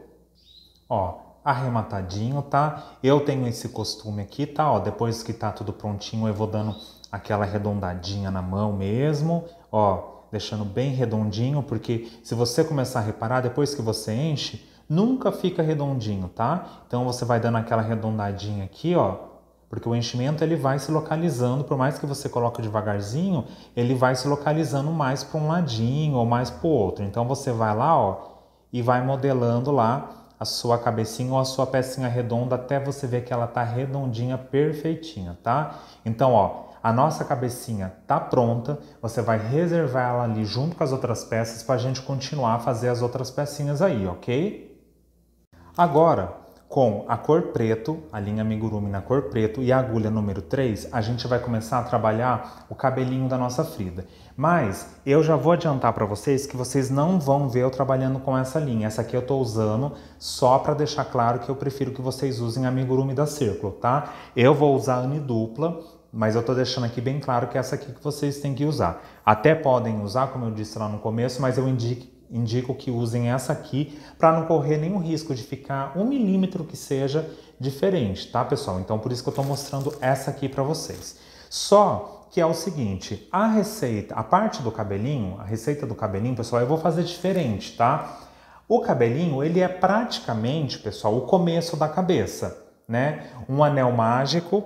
Ó, arrematadinho, tá? Eu tenho esse costume aqui, tá? Ó, depois que tá tudo prontinho, eu vou dando aquela arredondadinha na mão mesmo, ó, deixando bem redondinho, porque se você começar a reparar, depois que você enche, nunca fica redondinho, tá? Então você vai dando aquela arredondadinha aqui, ó, porque o enchimento ele vai se localizando, por mais que você coloque devagarzinho, ele vai se localizando mais para um ladinho ou mais para o outro. Então você vai lá, ó, e vai modelando lá a sua cabecinha ou a sua pecinha redonda até você ver que ela tá redondinha, perfeitinha, tá? Então, ó, a nossa cabecinha tá pronta, você vai reservar ela ali junto com as outras peças para a gente continuar a fazer as outras pecinhas aí, ok? Agora, com a cor preto, a linha amigurumi na cor preto e a agulha número 3, a gente vai começar a trabalhar o cabelinho da nossa Frida. Mas eu já vou adiantar para vocês que vocês não vão ver eu trabalhando com essa linha. Essa aqui eu estou usando só para deixar claro que eu prefiro que vocês usem amigurumi da Círculo, tá? Eu vou usar unidupla, mas eu estou deixando aqui bem claro que é essa aqui que vocês têm que usar. Até podem usar, como eu disse lá no começo, mas eu indico indico que usem essa aqui para não correr nenhum risco de ficar um milímetro que seja diferente, tá pessoal? Então por isso que eu estou mostrando essa aqui para vocês. Só que é o seguinte, a receita, a parte do cabelinho, a receita do cabelinho, pessoal, eu vou fazer diferente, tá? O cabelinho, ele é praticamente, pessoal, o começo da cabeça, né? Um anel mágico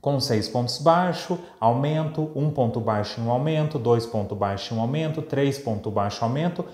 com seis pontos baixo, aumento, um ponto baixo em um aumento, dois pontos baixo em um aumento, três pontos baixo aumento,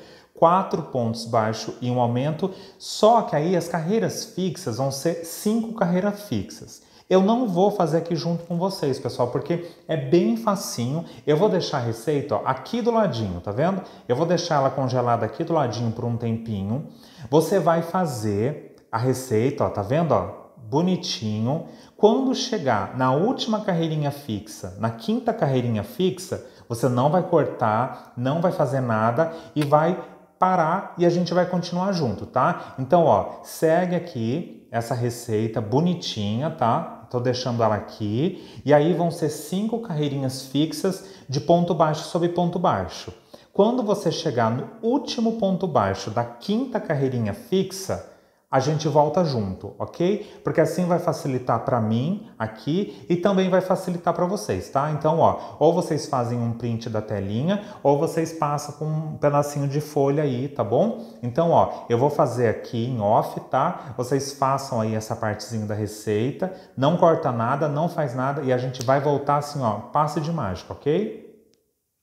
4 pontos baixo e um aumento, só que aí as carreiras fixas vão ser 5 carreiras fixas. Eu não vou fazer aqui junto com vocês, pessoal, porque é bem facinho. Eu vou deixar a receita ó, aqui do ladinho, tá vendo? Eu vou deixar ela congelada aqui do ladinho por um tempinho. Você vai fazer a receita, ó, tá vendo? Ó, bonitinho. Quando chegar na última carreirinha fixa, na quinta carreirinha fixa, você não vai cortar, não vai fazer nada e vai parar e a gente vai continuar junto, tá? Então, ó, segue aqui essa receita bonitinha, tá? Tô deixando ela aqui. E aí vão ser cinco carreirinhas fixas de ponto baixo sobre ponto baixo. Quando você chegar no último ponto baixo da quinta carreirinha fixa, a gente volta junto, ok? Porque assim vai facilitar para mim aqui e também vai facilitar para vocês, tá? Então, ó, ou vocês fazem um print da telinha ou vocês passam com um pedacinho de folha aí, tá bom? Então, ó, eu vou fazer aqui em off, tá? Vocês façam aí essa partezinha da receita, não corta nada, não faz nada e a gente vai voltar assim, ó, passe de mágica, ok?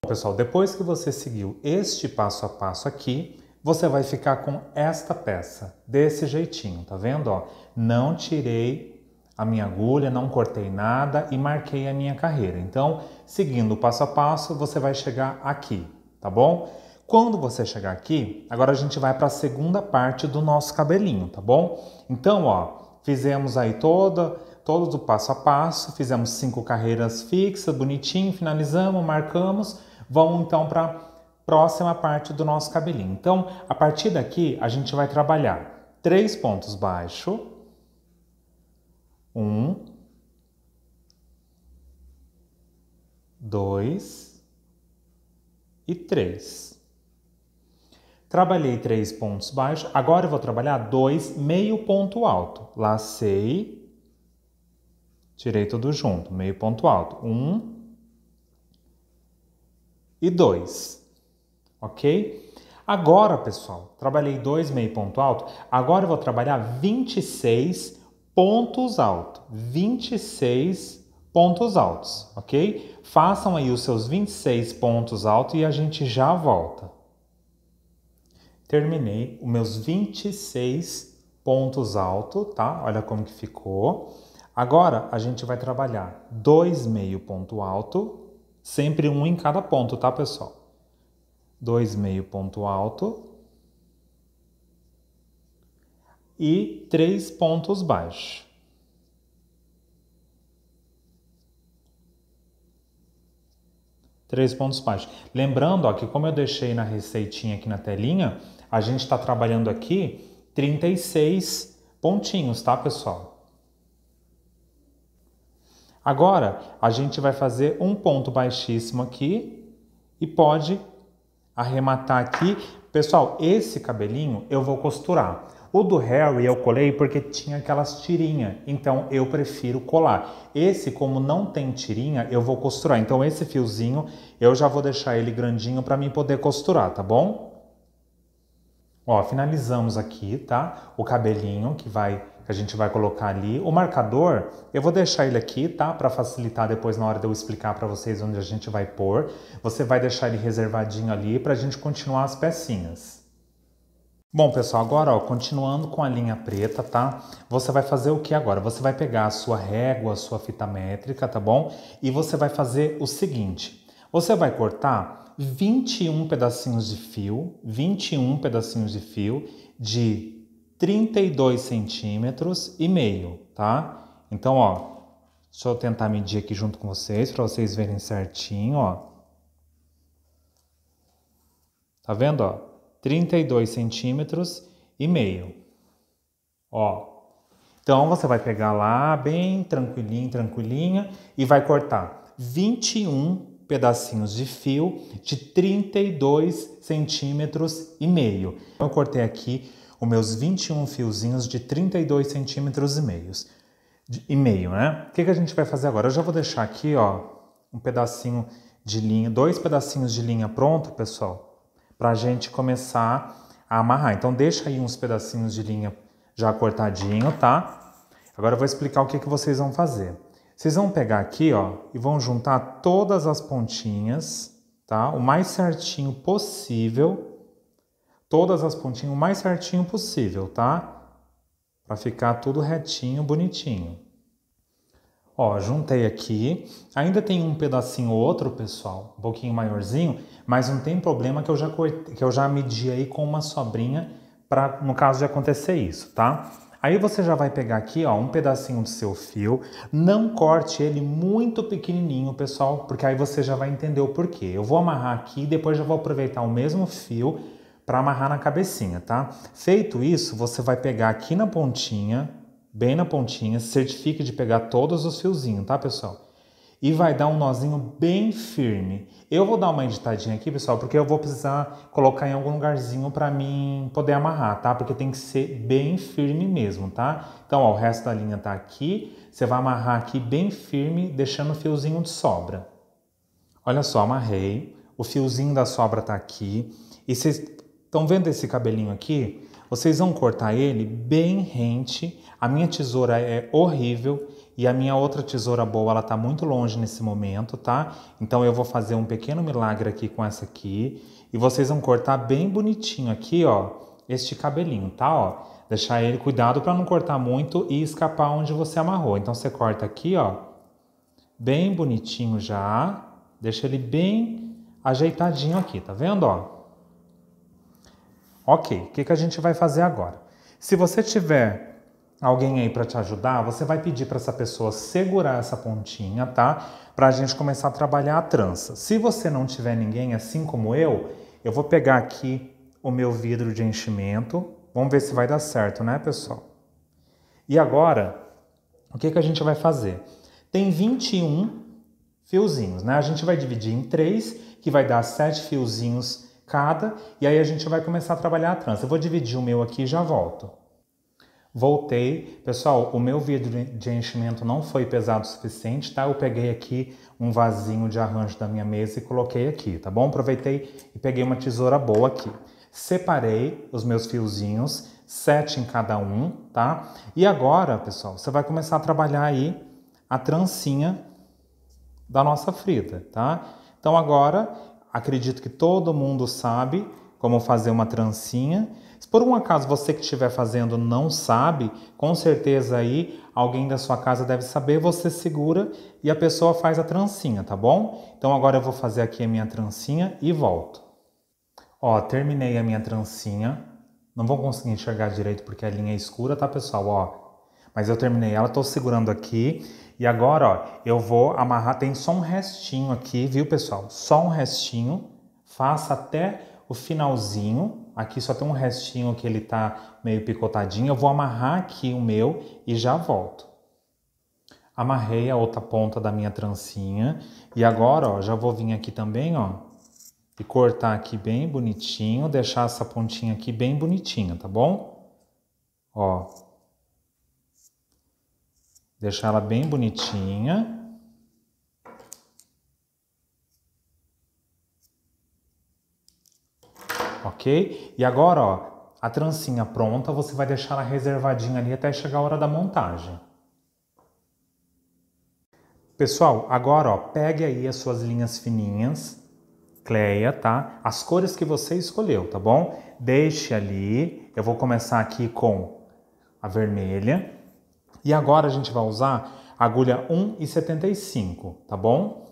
pessoal, depois que você seguiu este passo a passo aqui, você vai ficar com esta peça, desse jeitinho, tá vendo? Ó, não tirei a minha agulha, não cortei nada e marquei a minha carreira. Então, seguindo o passo a passo, você vai chegar aqui, tá bom? Quando você chegar aqui, agora a gente vai para a segunda parte do nosso cabelinho, tá bom? Então, ó, fizemos aí toda, todo o passo a passo, fizemos cinco carreiras fixas, bonitinho, finalizamos, marcamos. Vamos então para próxima parte do nosso cabelinho. Então, a partir daqui, a gente vai trabalhar três pontos baixo. Um. Dois. E três. Trabalhei três pontos baixos, agora eu vou trabalhar dois meio ponto alto. Lacei, tirei tudo junto, meio ponto alto. Um e dois ok? Agora, pessoal, trabalhei dois meio ponto alto, agora eu vou trabalhar 26 pontos altos, 26 pontos altos, ok? Façam aí os seus 26 pontos altos e a gente já volta. Terminei os meus 26 pontos altos, tá? Olha como que ficou. Agora, a gente vai trabalhar dois meio ponto alto, sempre um em cada ponto, tá, pessoal? dois meio ponto alto e três pontos baixos. Três pontos baixos. Lembrando ó, que como eu deixei na receitinha aqui na telinha, a gente está trabalhando aqui 36 pontinhos, tá pessoal? Agora, a gente vai fazer um ponto baixíssimo aqui e pode arrematar aqui. Pessoal, esse cabelinho eu vou costurar. O do Harry eu colei porque tinha aquelas tirinhas, então eu prefiro colar. Esse, como não tem tirinha, eu vou costurar. Então esse fiozinho eu já vou deixar ele grandinho para mim poder costurar, tá bom? Ó, finalizamos aqui, tá? O cabelinho que vai que a gente vai colocar ali. O marcador, eu vou deixar ele aqui, tá? Para facilitar depois na hora de eu explicar para vocês onde a gente vai pôr. Você vai deixar ele reservadinho ali para a gente continuar as pecinhas. Bom, pessoal, agora, ó, continuando com a linha preta, tá? Você vai fazer o que agora? Você vai pegar a sua régua, a sua fita métrica, tá bom? E você vai fazer o seguinte. Você vai cortar 21 pedacinhos de fio, 21 pedacinhos de fio de 32 centímetros e meio, tá? Então, ó, deixa eu tentar medir aqui junto com vocês para vocês verem certinho, ó. Tá vendo, ó? 32 centímetros e meio, ó. Então, você vai pegar lá bem tranquilinho, tranquilinha e vai cortar 21 pedacinhos de fio de 32 centímetros e meio. Eu cortei aqui os meus 21 fiozinhos de 32 centímetros e meio E meio, né? O que, que a gente vai fazer agora? Eu já vou deixar aqui, ó, um pedacinho de linha, dois pedacinhos de linha pronto, pessoal, para a gente começar a amarrar. Então, deixa aí uns pedacinhos de linha já cortadinho, tá? Agora eu vou explicar o que, que vocês vão fazer. Vocês vão pegar aqui, ó, e vão juntar todas as pontinhas, tá? O mais certinho possível, todas as pontinhas o mais certinho possível, tá? Para ficar tudo retinho, bonitinho. Ó, juntei aqui. Ainda tem um pedacinho outro, pessoal, um pouquinho maiorzinho, mas não tem problema que eu já cortei, que eu já medi aí com uma sobrinha para no caso de acontecer isso, tá? Aí você já vai pegar aqui, ó, um pedacinho do seu fio. Não corte ele muito pequenininho, pessoal, porque aí você já vai entender o porquê. Eu vou amarrar aqui, e depois já vou aproveitar o mesmo fio para amarrar na cabecinha, tá? Feito isso, você vai pegar aqui na pontinha, bem na pontinha, certifique de pegar todos os fiozinhos, tá, pessoal? e vai dar um nozinho bem firme. Eu vou dar uma editadinha aqui, pessoal, porque eu vou precisar colocar em algum lugarzinho para mim poder amarrar, tá? Porque tem que ser bem firme mesmo, tá? Então, ó, o resto da linha tá aqui, você vai amarrar aqui bem firme, deixando o fiozinho de sobra. Olha só, amarrei, o fiozinho da sobra tá aqui, e vocês Estão vendo esse cabelinho aqui? Vocês vão cortar ele bem rente. A minha tesoura é horrível e a minha outra tesoura boa, ela tá muito longe nesse momento, tá? Então eu vou fazer um pequeno milagre aqui com essa aqui e vocês vão cortar bem bonitinho aqui, ó, este cabelinho, tá, ó? Deixar ele cuidado para não cortar muito e escapar onde você amarrou. Então você corta aqui, ó, bem bonitinho já. Deixa ele bem ajeitadinho aqui, tá vendo, ó? Ok, o que, que a gente vai fazer agora? Se você tiver alguém aí para te ajudar, você vai pedir para essa pessoa segurar essa pontinha, tá? Para a gente começar a trabalhar a trança. Se você não tiver ninguém assim como eu, eu vou pegar aqui o meu vidro de enchimento. Vamos ver se vai dar certo, né, pessoal? E agora, o que, que a gente vai fazer? Tem 21 fiozinhos, né? A gente vai dividir em três, que vai dar sete fiozinhos cada, e aí a gente vai começar a trabalhar a trança. Eu vou dividir o meu aqui e já volto. Voltei, pessoal, o meu vidro de enchimento não foi pesado o suficiente, tá? Eu peguei aqui um vasinho de arranjo da minha mesa e coloquei aqui, tá bom? Aproveitei e peguei uma tesoura boa aqui. Separei os meus fiozinhos, sete em cada um, tá? E agora, pessoal, você vai começar a trabalhar aí a trancinha da nossa frita, tá? Então agora acredito que todo mundo sabe como fazer uma trancinha. Se por um acaso você que estiver fazendo não sabe, com certeza aí alguém da sua casa deve saber, você segura e a pessoa faz a trancinha, tá bom? Então agora eu vou fazer aqui a minha trancinha e volto. Ó, terminei a minha trancinha. Não vou conseguir enxergar direito porque a linha é escura, tá, pessoal? Ó, mas eu terminei ela, tô segurando aqui. E agora, ó, eu vou amarrar, tem só um restinho aqui, viu, pessoal? Só um restinho. Faça até o finalzinho. Aqui só tem um restinho que ele tá meio picotadinho. Eu vou amarrar aqui o meu e já volto. Amarrei a outra ponta da minha trancinha. E agora, ó, já vou vir aqui também, ó. E cortar aqui bem bonitinho, deixar essa pontinha aqui bem bonitinha, tá bom? Ó, deixar ela bem bonitinha. Ok? E agora, ó, a trancinha pronta, você vai deixar ela reservadinha ali até chegar a hora da montagem. Pessoal, agora, ó, pegue aí as suas linhas fininhas, Cleia, tá? As cores que você escolheu, tá bom? Deixe ali, eu vou começar aqui com a vermelha, e agora a gente vai usar agulha 1,75, e tá bom?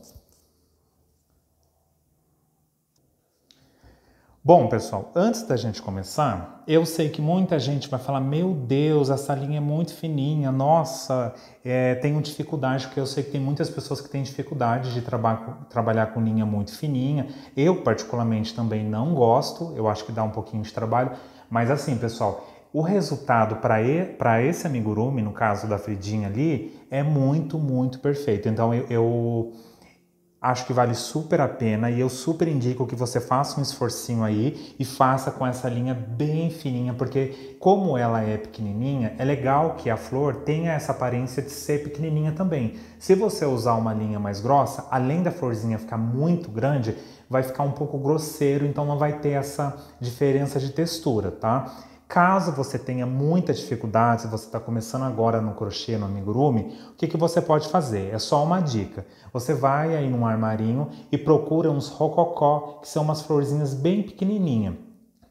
Bom, pessoal, antes da gente começar, eu sei que muita gente vai falar: meu Deus, essa linha é muito fininha, nossa, é, tenho dificuldade, porque eu sei que tem muitas pessoas que têm dificuldade de traba trabalhar com linha muito fininha. Eu, particularmente, também não gosto, eu acho que dá um pouquinho de trabalho, mas assim, pessoal, o resultado para esse amigurumi, no caso da Fridinha ali, é muito, muito perfeito. Então eu, eu acho que vale super a pena e eu super indico que você faça um esforcinho aí e faça com essa linha bem fininha, porque como ela é pequenininha, é legal que a flor tenha essa aparência de ser pequenininha também. Se você usar uma linha mais grossa, além da florzinha ficar muito grande, vai ficar um pouco grosseiro, então não vai ter essa diferença de textura, tá? Caso você tenha muita dificuldade, se você está começando agora no crochê, no amigurumi, o que, que você pode fazer? É só uma dica. Você vai aí num armarinho e procura uns rococó, que são umas florzinhas bem pequenininhas.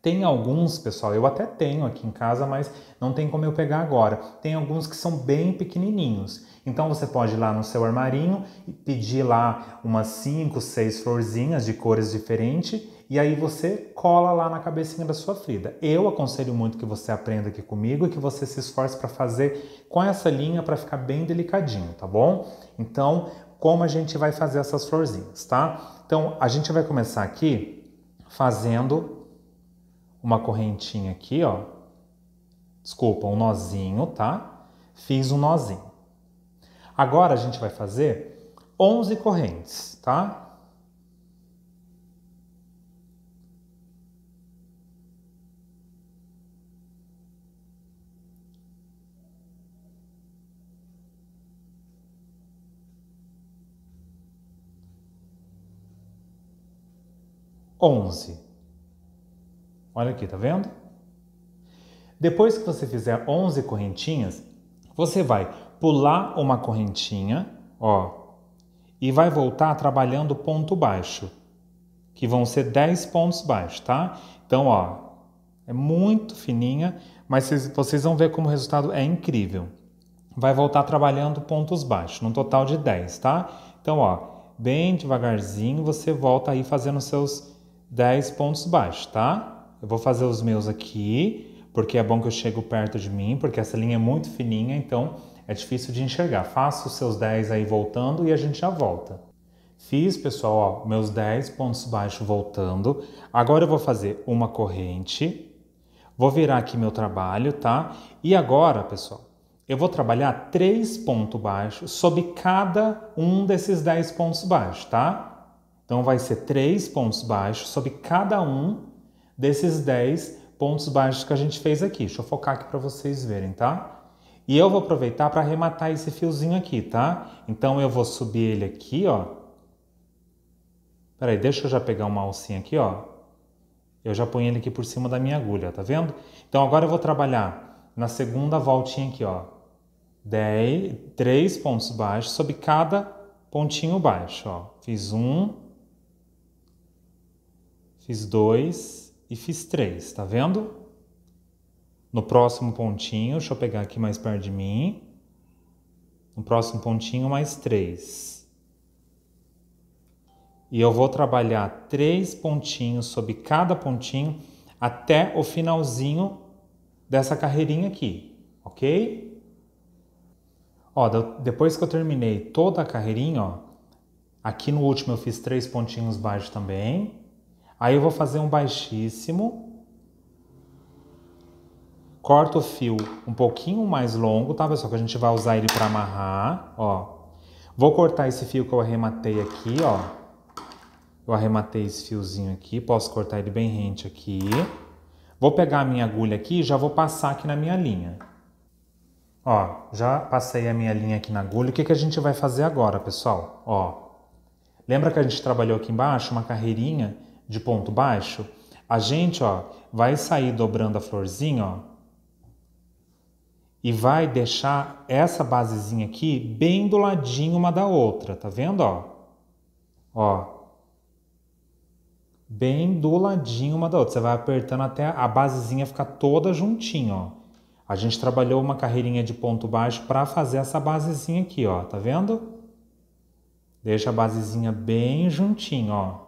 Tem alguns, pessoal, eu até tenho aqui em casa, mas não tem como eu pegar agora. Tem alguns que são bem pequenininhos. Então você pode ir lá no seu armarinho e pedir lá umas 5, 6 florzinhas de cores diferentes e aí você cola lá na cabecinha da sua Frida. Eu aconselho muito que você aprenda aqui comigo e que você se esforce para fazer com essa linha para ficar bem delicadinho, tá bom? Então, como a gente vai fazer essas florzinhas, tá? Então, a gente vai começar aqui fazendo uma correntinha aqui, ó. Desculpa, um nozinho, tá? Fiz um nozinho. Agora a gente vai fazer 11 correntes, tá? 11. Olha aqui, tá vendo? Depois que você fizer 11 correntinhas, você vai pular uma correntinha, ó, e vai voltar trabalhando ponto baixo, que vão ser 10 pontos baixos, tá? Então, ó, é muito fininha, mas vocês, vocês vão ver como o resultado é incrível. Vai voltar trabalhando pontos baixos, num total de 10, tá? Então, ó, bem devagarzinho você volta aí fazendo seus 10 pontos baixos, tá? Eu vou fazer os meus aqui, porque é bom que eu chego perto de mim, porque essa linha é muito fininha, então é difícil de enxergar. Faça os seus 10 aí voltando e a gente já volta. Fiz, pessoal, ó, meus 10 pontos baixos voltando. Agora eu vou fazer uma corrente. Vou virar aqui meu trabalho, tá? E agora, pessoal, eu vou trabalhar três pontos baixos sobre cada um desses 10 pontos baixos, tá? Então vai ser três pontos baixos sobre cada um desses 10 pontos baixos que a gente fez aqui. Deixa eu focar aqui para vocês verem, tá? E eu vou aproveitar para arrematar esse fiozinho aqui, tá? Então eu vou subir ele aqui, ó. Peraí, deixa eu já pegar uma alcinha aqui, ó. Eu já ponho ele aqui por cima da minha agulha, tá vendo? Então agora eu vou trabalhar na segunda voltinha aqui, ó. Dez, três pontos baixos sobre cada pontinho baixo, ó. Fiz um, fiz dois e fiz três, tá vendo? No próximo pontinho, deixa eu pegar aqui mais perto de mim. No próximo pontinho, mais três. E eu vou trabalhar três pontinhos sobre cada pontinho até o finalzinho dessa carreirinha aqui, ok? Ó, depois que eu terminei toda a carreirinha, ó, aqui no último eu fiz três pontinhos baixos também Aí eu vou fazer um baixíssimo. Corto o fio um pouquinho mais longo, tá, pessoal? Que a gente vai usar ele para amarrar, ó. Vou cortar esse fio que eu arrematei aqui, ó. Eu arrematei esse fiozinho aqui, posso cortar ele bem rente aqui. Vou pegar a minha agulha aqui e já vou passar aqui na minha linha. Ó, já passei a minha linha aqui na agulha. O que, que a gente vai fazer agora, pessoal? Ó, lembra que a gente trabalhou aqui embaixo uma carreirinha de ponto baixo, a gente ó, vai sair dobrando a florzinha ó, e vai deixar essa basezinha aqui bem do ladinho uma da outra, tá vendo? Ó, ó bem do ladinho uma da outra. Você vai apertando até a basezinha ficar toda juntinha, ó. A gente trabalhou uma carreirinha de ponto baixo para fazer essa basezinha aqui, ó, tá vendo? Deixa a basezinha bem juntinho, ó.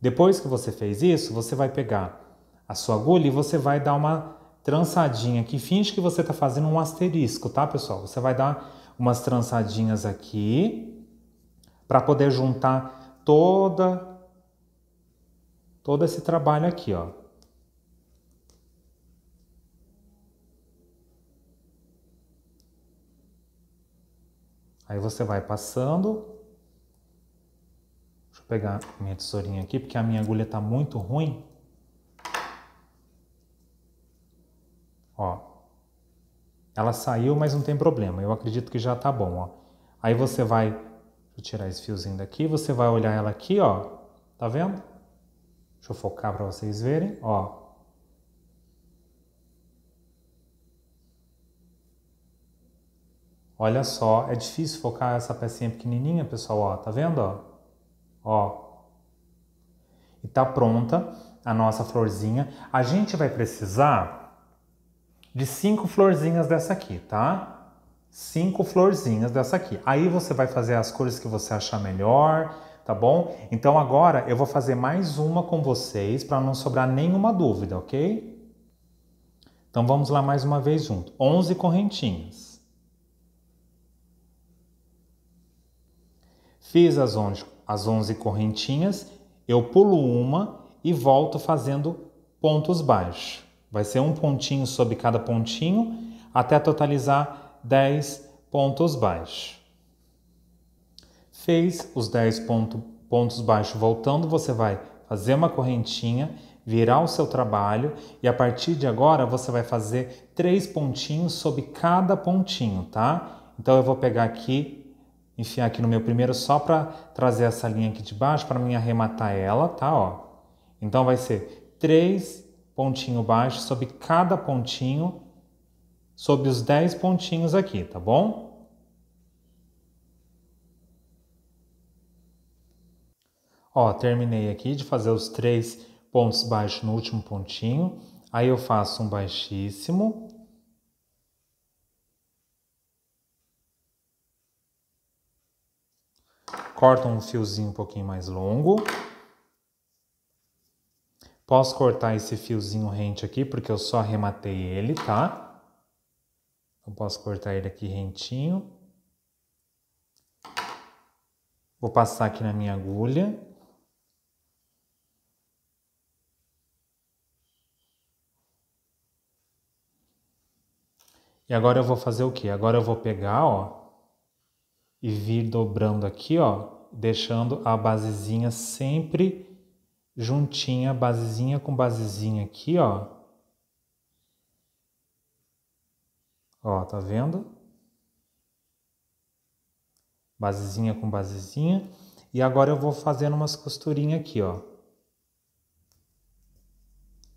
Depois que você fez isso, você vai pegar a sua agulha e você vai dar uma trançadinha aqui. Finge que você está fazendo um asterisco, tá, pessoal? Você vai dar umas trançadinhas aqui para poder juntar toda todo esse trabalho aqui, ó. Aí você vai passando pegar minha tesourinha aqui, porque a minha agulha está muito ruim. Ó. Ela saiu, mas não tem problema. Eu acredito que já tá bom, ó. Aí você vai... Deixa eu tirar esse fiozinho daqui. Você vai olhar ela aqui, ó. Tá vendo? Deixa eu focar para vocês verem, ó. Olha só, é difícil focar essa pecinha pequenininha, pessoal, ó. Tá vendo, ó? Ó. E tá pronta a nossa florzinha. A gente vai precisar de cinco florzinhas dessa aqui, tá? Cinco florzinhas dessa aqui. Aí você vai fazer as cores que você achar melhor, tá bom? Então agora eu vou fazer mais uma com vocês para não sobrar nenhuma dúvida, ok? Então vamos lá mais uma vez junto. onze correntinhas. Fiz as onze as 11 correntinhas, eu pulo uma e volto fazendo pontos baixos. Vai ser um pontinho sobre cada pontinho até totalizar 10 pontos baixos. Fez os 10 ponto, pontos baixos voltando, você vai fazer uma correntinha, virar o seu trabalho e a partir de agora você vai fazer três pontinhos sobre cada pontinho, tá? Então eu vou pegar aqui enfiar aqui no meu primeiro só para trazer essa linha aqui de baixo para mim arrematar ela, tá? Ó. Então vai ser três pontinho baixo sobre cada pontinho, sobre os dez pontinhos aqui, tá bom? Ó, terminei aqui de fazer os três pontos baixos no último pontinho. Aí eu faço um baixíssimo, corta um fiozinho um pouquinho mais longo. Posso cortar esse fiozinho rente aqui, porque eu só arrematei ele, tá? Eu posso cortar ele aqui rentinho. Vou passar aqui na minha agulha. E agora eu vou fazer o quê? Agora eu vou pegar, ó, e vir dobrando aqui, ó, deixando a basezinha sempre juntinha, basezinha com basezinha aqui, ó. Ó, tá vendo? Basezinha com basezinha. E agora eu vou fazendo umas costurinhas aqui, ó.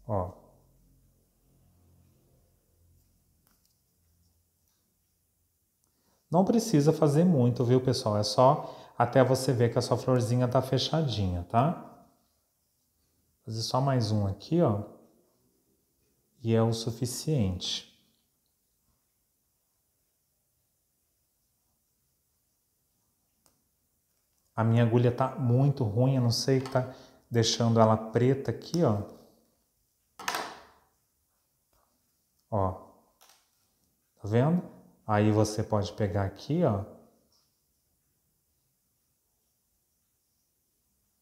Ó. Não precisa fazer muito, viu, pessoal? É só até você ver que a sua florzinha tá fechadinha, tá? Vou fazer só mais um aqui, ó. E é o suficiente. A minha agulha tá muito ruim, eu não sei que tá deixando ela preta aqui, ó. Ó. Tá vendo? Aí você pode pegar aqui, ó.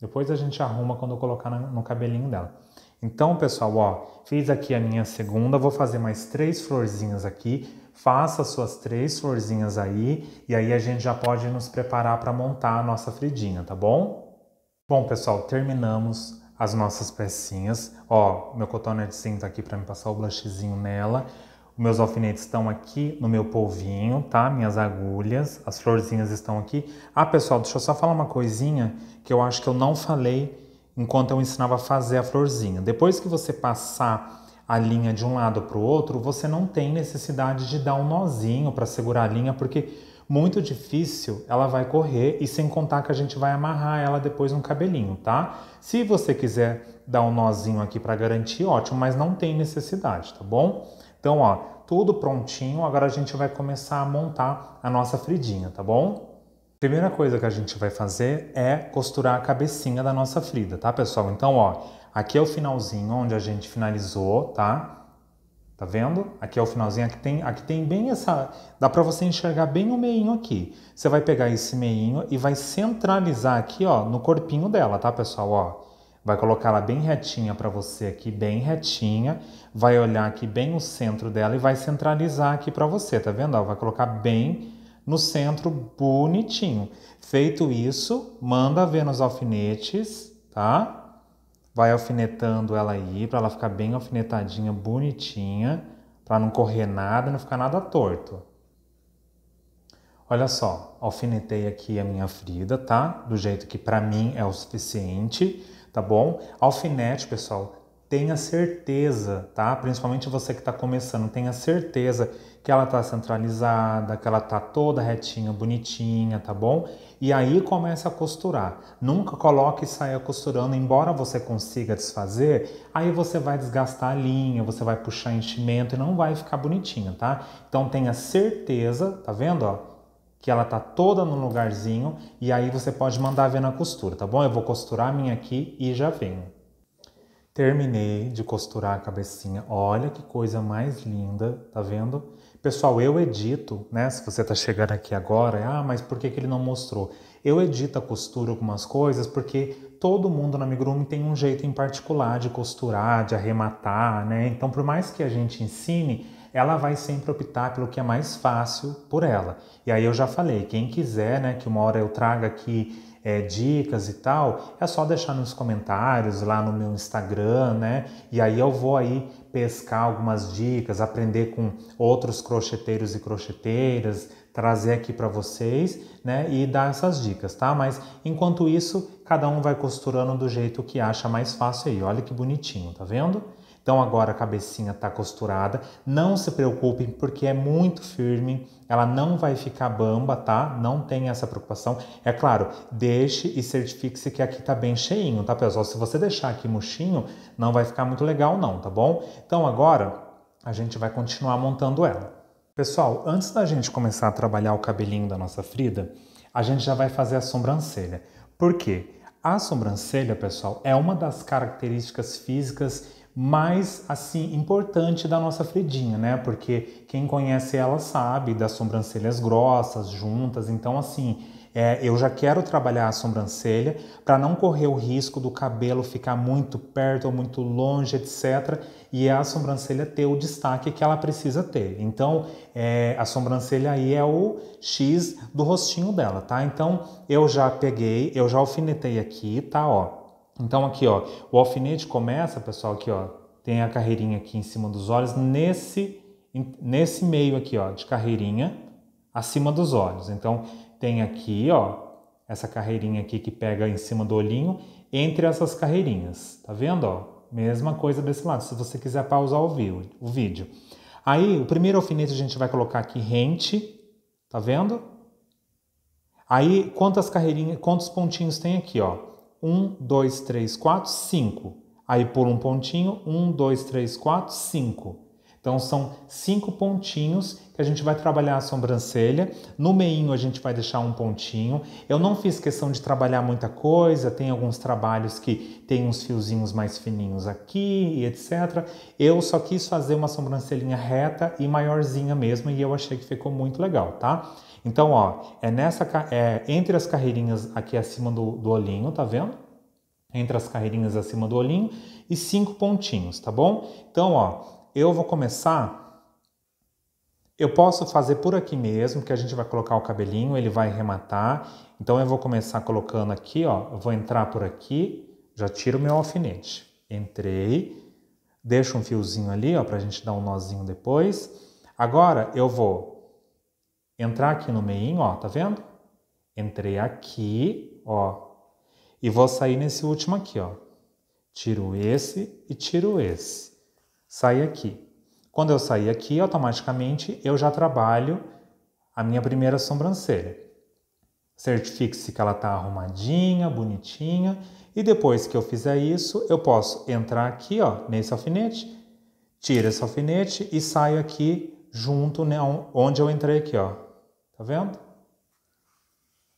Depois a gente arruma quando eu colocar no cabelinho dela. Então, pessoal, ó, fiz aqui a minha segunda, vou fazer mais três florzinhas aqui. Faça suas três florzinhas aí e aí a gente já pode nos preparar para montar a nossa fridinha, tá bom? Bom, pessoal, terminamos as nossas pecinhas. Ó, meu cotonete cinto aqui para me passar o blushzinho nela. Meus alfinetes estão aqui no meu polvinho, tá? Minhas agulhas, as florzinhas estão aqui. Ah, pessoal, deixa eu só falar uma coisinha que eu acho que eu não falei enquanto eu ensinava a fazer a florzinha. Depois que você passar a linha de um lado para o outro, você não tem necessidade de dar um nozinho para segurar a linha, porque muito difícil ela vai correr e sem contar que a gente vai amarrar ela depois no cabelinho, tá? Se você quiser dar um nozinho aqui para garantir, ótimo, mas não tem necessidade, tá bom? Então, ó, tudo prontinho. Agora a gente vai começar a montar a nossa fridinha, tá bom? Primeira coisa que a gente vai fazer é costurar a cabecinha da nossa frida, tá, pessoal? Então, ó, aqui é o finalzinho onde a gente finalizou, tá? Tá vendo? Aqui é o finalzinho, aqui tem, aqui tem bem essa... Dá para você enxergar bem o meinho aqui. Você vai pegar esse meinho e vai centralizar aqui, ó, no corpinho dela, tá, pessoal? Ó, Vai colocar ela bem retinha para você aqui, bem retinha. Vai olhar aqui bem o centro dela e vai centralizar aqui para você, tá vendo? vai colocar bem no centro, bonitinho. Feito isso, manda ver nos alfinetes, tá? Vai alfinetando ela aí para ela ficar bem alfinetadinha, bonitinha, para não correr nada, não ficar nada torto. Olha só, alfinetei aqui a minha Frida, tá? Do jeito que para mim é o suficiente tá bom? Alfinete, pessoal, tenha certeza, tá? Principalmente você que está começando, tenha certeza que ela está centralizada, que ela está toda retinha, bonitinha, tá bom? E aí começa a costurar. Nunca coloque e saia costurando, embora você consiga desfazer, aí você vai desgastar a linha, você vai puxar enchimento e não vai ficar bonitinha tá? Então tenha certeza, tá vendo, ó? que ela tá toda no lugarzinho e aí você pode mandar ver na costura, tá bom? Eu vou costurar a minha aqui e já venho. Terminei de costurar a cabecinha. Olha que coisa mais linda, tá vendo? Pessoal, eu edito, né? Se você tá chegando aqui agora, ah, mas por que, que ele não mostrou? Eu edito a costura algumas coisas porque todo mundo na amigurumi tem um jeito em particular de costurar, de arrematar, né? Então, por mais que a gente ensine, ela vai sempre optar pelo que é mais fácil por ela. E aí eu já falei, quem quiser, né, que uma hora eu traga aqui é, dicas e tal, é só deixar nos comentários lá no meu Instagram, né? E aí eu vou aí pescar algumas dicas, aprender com outros crocheteiros e crocheteiras, trazer aqui para vocês, né? E dar essas dicas, tá? Mas enquanto isso, cada um vai costurando do jeito que acha mais fácil aí. Olha que bonitinho, tá vendo? Então agora a cabecinha está costurada. Não se preocupem porque é muito firme, ela não vai ficar bamba, tá? Não tem essa preocupação. É claro, deixe e certifique-se que aqui tá bem cheinho, tá pessoal? Se você deixar aqui murchinho, não vai ficar muito legal não, tá bom? Então agora a gente vai continuar montando ela. Pessoal, antes da gente começar a trabalhar o cabelinho da nossa Frida, a gente já vai fazer a sobrancelha. Por quê? A sobrancelha, pessoal, é uma das características físicas mais assim importante da nossa Fredinha, né? Porque quem conhece ela sabe das sobrancelhas grossas, juntas, então assim, é, eu já quero trabalhar a sobrancelha para não correr o risco do cabelo ficar muito perto ou muito longe, etc. E a sobrancelha ter o destaque que ela precisa ter. Então, é, a sobrancelha aí é o X do rostinho dela, tá? Então, eu já peguei, eu já alfinetei aqui, tá? Ó, então aqui, ó, o alfinete começa, pessoal, aqui, ó, tem a carreirinha aqui em cima dos olhos, nesse, nesse meio aqui, ó, de carreirinha acima dos olhos. Então tem aqui, ó, essa carreirinha aqui que pega em cima do olhinho, entre essas carreirinhas, tá vendo, ó? Mesma coisa desse lado, se você quiser pausar o, o vídeo. Aí, o primeiro alfinete a gente vai colocar aqui rente, tá vendo? Aí, quantas carreirinhas, quantos pontinhos tem aqui, ó? 1, 2, 3, 4, 5. Aí por um pontinho, 1, 2, 3, 4, 5. Então são cinco pontinhos que a gente vai trabalhar a sobrancelha. No meio a gente vai deixar um pontinho. Eu não fiz questão de trabalhar muita coisa, tem alguns trabalhos que tem uns fiozinhos mais fininhos aqui e etc. Eu só quis fazer uma sobrancelhinha reta e maiorzinha mesmo e eu achei que ficou muito legal, tá? Então, ó, é nessa é, entre as carreirinhas aqui acima do, do olhinho, tá vendo? Entre as carreirinhas acima do olhinho e cinco pontinhos, tá bom? Então, ó, eu vou começar eu posso fazer por aqui mesmo, que a gente vai colocar o cabelinho, ele vai rematar. Então eu vou começar colocando aqui, ó, eu vou entrar por aqui, já tiro meu alfinete. Entrei, deixo um fiozinho ali, ó, pra gente dar um nozinho depois. Agora eu vou entrar aqui no meio, ó, tá vendo? Entrei aqui, ó, e vou sair nesse último aqui, ó. Tiro esse e tiro esse. Sai aqui. Quando eu sair aqui, automaticamente eu já trabalho a minha primeira sobrancelha. Certifique-se que ela tá arrumadinha, bonitinha. E depois que eu fizer isso, eu posso entrar aqui, ó, nesse alfinete, tiro esse alfinete e saio aqui junto, né, onde eu entrei aqui, ó, Tá vendo?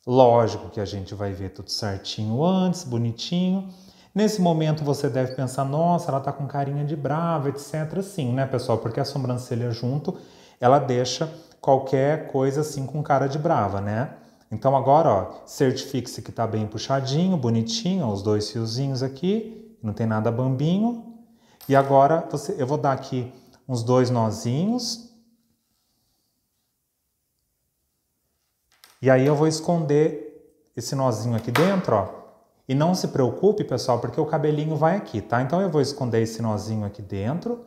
Lógico que a gente vai ver tudo certinho antes, bonitinho. Nesse momento você deve pensar, nossa, ela tá com carinha de brava, etc. Sim, né, pessoal? Porque a sobrancelha junto, ela deixa qualquer coisa assim com cara de brava, né? Então agora, ó, certifique-se que tá bem puxadinho, bonitinho, os dois fiozinhos aqui, não tem nada bambinho. E agora você, eu vou dar aqui uns dois nozinhos, E aí eu vou esconder esse nozinho aqui dentro, ó. E não se preocupe, pessoal, porque o cabelinho vai aqui, tá? Então eu vou esconder esse nozinho aqui dentro,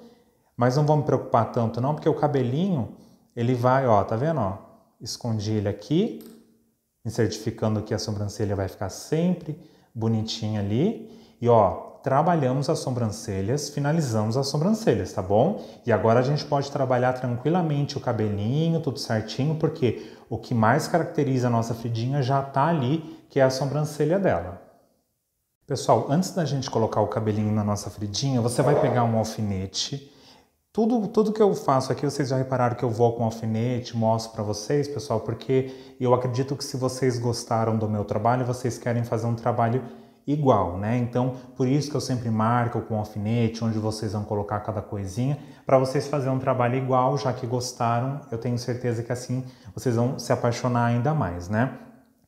mas não vou me preocupar tanto não, porque o cabelinho, ele vai, ó, tá vendo, ó? Escondi ele aqui, certificando que a sobrancelha vai ficar sempre bonitinha ali. E ó, trabalhamos as sobrancelhas, finalizamos as sobrancelhas, tá bom? E agora a gente pode trabalhar tranquilamente o cabelinho, tudo certinho, porque o que mais caracteriza a nossa fridinha já tá ali, que é a sobrancelha dela. Pessoal, antes da gente colocar o cabelinho na nossa fridinha, você vai pegar um alfinete. Tudo, tudo que eu faço aqui, vocês já repararam que eu vou com alfinete, mostro para vocês, pessoal, porque eu acredito que se vocês gostaram do meu trabalho, vocês querem fazer um trabalho igual, né? Então, por isso que eu sempre marco com alfinete onde vocês vão colocar cada coisinha, para vocês fazerem um trabalho igual, já que gostaram, eu tenho certeza que assim vocês vão se apaixonar ainda mais, né?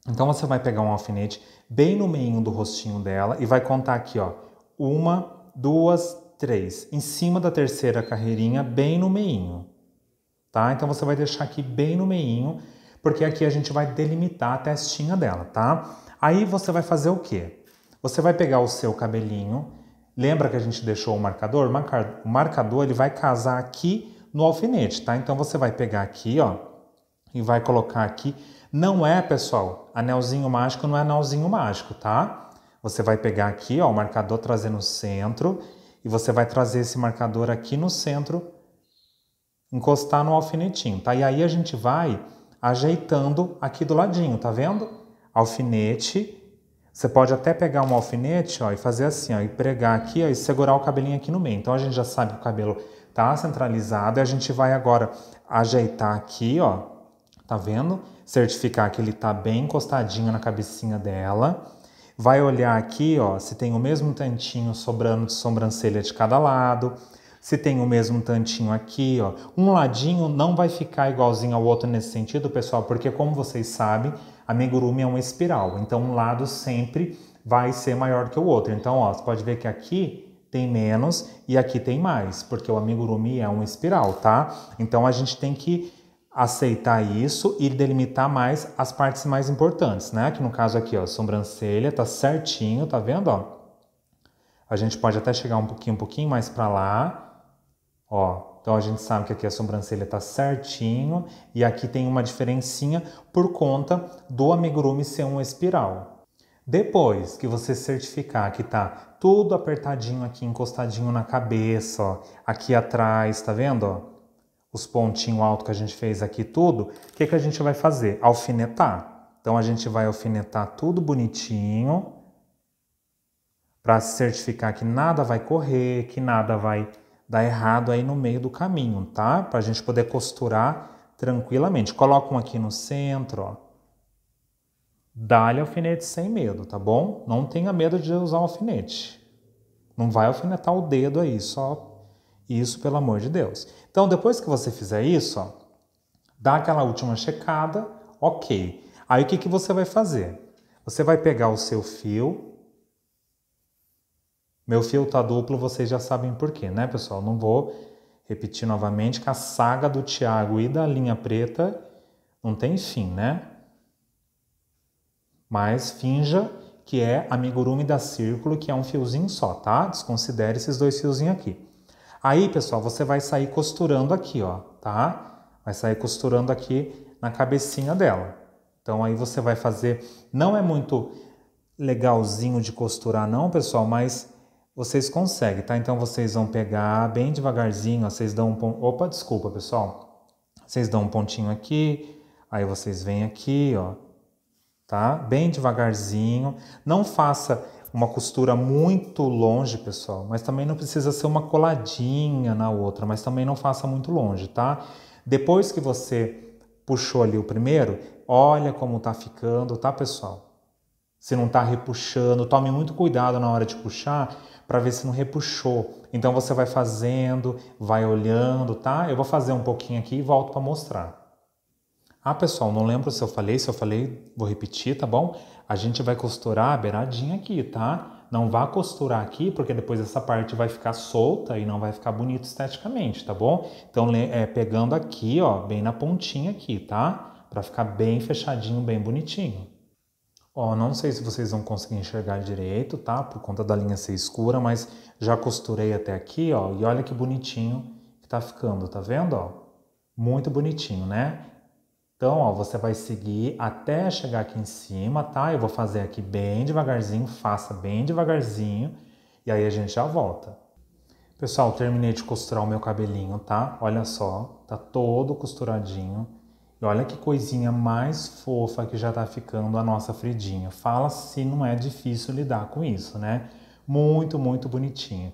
Então você vai pegar um alfinete bem no meio do rostinho dela e vai contar aqui, ó, uma, duas, três, em cima da terceira carreirinha, bem no meio, tá? Então você vai deixar aqui bem no meio, porque aqui a gente vai delimitar a testinha dela, tá? Aí você vai fazer o quê? Você vai pegar o seu cabelinho, lembra que a gente deixou o marcador? O marcador ele vai casar aqui no alfinete, tá? Então você vai pegar aqui, ó, e vai colocar aqui. Não é, pessoal, anelzinho mágico não é anelzinho mágico, tá? Você vai pegar aqui, ó, o marcador trazer no centro e você vai trazer esse marcador aqui no centro, encostar no alfinetinho, tá? E aí a gente vai ajeitando aqui do ladinho, tá vendo? Alfinete, você pode até pegar um alfinete ó, e fazer assim, ó, e pregar aqui ó, e segurar o cabelinho aqui no meio. Então a gente já sabe que o cabelo tá centralizado e a gente vai agora ajeitar aqui, ó. Tá vendo? Certificar que ele tá bem encostadinho na cabecinha dela. Vai olhar aqui, ó, se tem o mesmo tantinho sobrando de sobrancelha de cada lado. Se tem o mesmo tantinho aqui, ó. Um ladinho não vai ficar igualzinho ao outro nesse sentido, pessoal, porque como vocês sabem, a amigurumi é uma espiral, então um lado sempre vai ser maior que o outro. Então, ó, você pode ver que aqui tem menos e aqui tem mais, porque o amigurumi é uma espiral, tá? Então a gente tem que aceitar isso e delimitar mais as partes mais importantes, né? Que no caso aqui, ó, sobrancelha tá certinho, tá vendo, ó? A gente pode até chegar um pouquinho, um pouquinho mais para lá, ó, então a gente sabe que aqui a sobrancelha está certinho e aqui tem uma diferencinha por conta do amigurumi ser uma espiral. Depois que você certificar que tá tudo apertadinho aqui, encostadinho na cabeça, ó, aqui atrás, tá vendo? Ó? Os pontinhos altos que a gente fez aqui tudo, o que, que a gente vai fazer? Alfinetar. Então a gente vai alfinetar tudo bonitinho para certificar que nada vai correr, que nada vai dá errado aí no meio do caminho, tá? Para a gente poder costurar tranquilamente. Coloca um aqui no centro, ó. Dá-lhe alfinete sem medo, tá bom? Não tenha medo de usar o alfinete. Não vai alfinetar o dedo aí, só isso, pelo amor de Deus. Então, depois que você fizer isso, ó, dá aquela última checada, ok. Aí o que, que você vai fazer? Você vai pegar o seu fio, meu fio tá duplo, vocês já sabem por quê, né, pessoal? Não vou repetir novamente que a saga do Tiago e da linha preta não tem fim, né? Mas finja que é amigurumi da círculo, que é um fiozinho só, tá? Desconsidere esses dois fiozinhos aqui. Aí, pessoal, você vai sair costurando aqui, ó, tá? Vai sair costurando aqui na cabecinha dela. Então aí você vai fazer, não é muito legalzinho de costurar não, pessoal, mas vocês conseguem, tá? Então vocês vão pegar bem devagarzinho, ó, vocês dão um ponto. Opa, desculpa, pessoal. Vocês dão um pontinho aqui, aí vocês vêm aqui, ó, tá? Bem devagarzinho. Não faça uma costura muito longe, pessoal, mas também não precisa ser uma coladinha na outra, mas também não faça muito longe, tá? Depois que você puxou ali o primeiro, olha como tá ficando, tá, pessoal? Se não tá repuxando, tome muito cuidado na hora de puxar, para ver se não repuxou. Então você vai fazendo, vai olhando, tá? Eu vou fazer um pouquinho aqui e volto para mostrar. Ah, pessoal, não lembro se eu falei, se eu falei, vou repetir, tá bom? A gente vai costurar a beiradinha aqui, tá? Não vá costurar aqui, porque depois essa parte vai ficar solta e não vai ficar bonito esteticamente, tá bom? Então, é, pegando aqui, ó, bem na pontinha aqui, tá? Para ficar bem fechadinho, bem bonitinho. Ó, não sei se vocês vão conseguir enxergar direito, tá? Por conta da linha ser escura, mas já costurei até aqui, ó. E olha que bonitinho que tá ficando, tá vendo, ó? Muito bonitinho, né? Então, ó, você vai seguir até chegar aqui em cima, tá? Eu vou fazer aqui bem devagarzinho, faça bem devagarzinho. E aí a gente já volta. Pessoal, terminei de costurar o meu cabelinho, tá? Olha só, tá todo costuradinho. E olha que coisinha mais fofa que já está ficando a nossa Fridinha. Fala se não é difícil lidar com isso, né? Muito, muito bonitinha.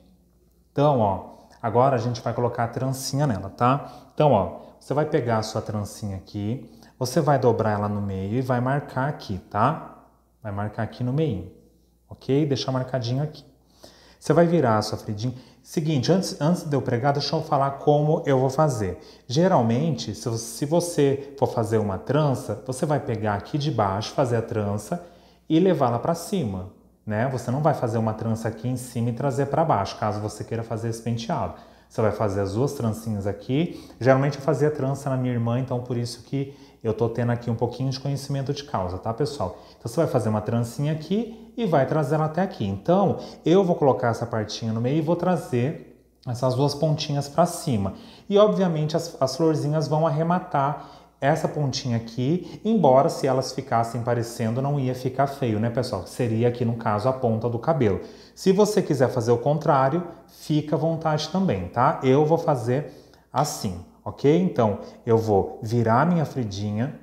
Então, ó, agora a gente vai colocar a trancinha nela, tá? Então, ó, você vai pegar a sua trancinha aqui, você vai dobrar ela no meio e vai marcar aqui, tá? Vai marcar aqui no meio, ok? Deixar marcadinho aqui. Você vai virar a sua Fridinha. Seguinte, antes, antes de eu pregar, deixa eu falar como eu vou fazer. Geralmente, se, se você for fazer uma trança, você vai pegar aqui de baixo, fazer a trança e levá-la para cima, né? Você não vai fazer uma trança aqui em cima e trazer para baixo, caso você queira fazer esse penteado. Você vai fazer as duas trancinhas aqui. Geralmente eu fazia trança na minha irmã, então por isso que eu tô tendo aqui um pouquinho de conhecimento de causa, tá, pessoal? Então você vai fazer uma trancinha aqui e vai trazer ela até aqui. Então, eu vou colocar essa partinha no meio e vou trazer essas duas pontinhas para cima. E, obviamente, as, as florzinhas vão arrematar essa pontinha aqui, embora se elas ficassem parecendo, não ia ficar feio, né, pessoal? Seria aqui, no caso, a ponta do cabelo. Se você quiser fazer o contrário, fica à vontade também, tá? Eu vou fazer assim, ok? Então, eu vou virar minha fridinha,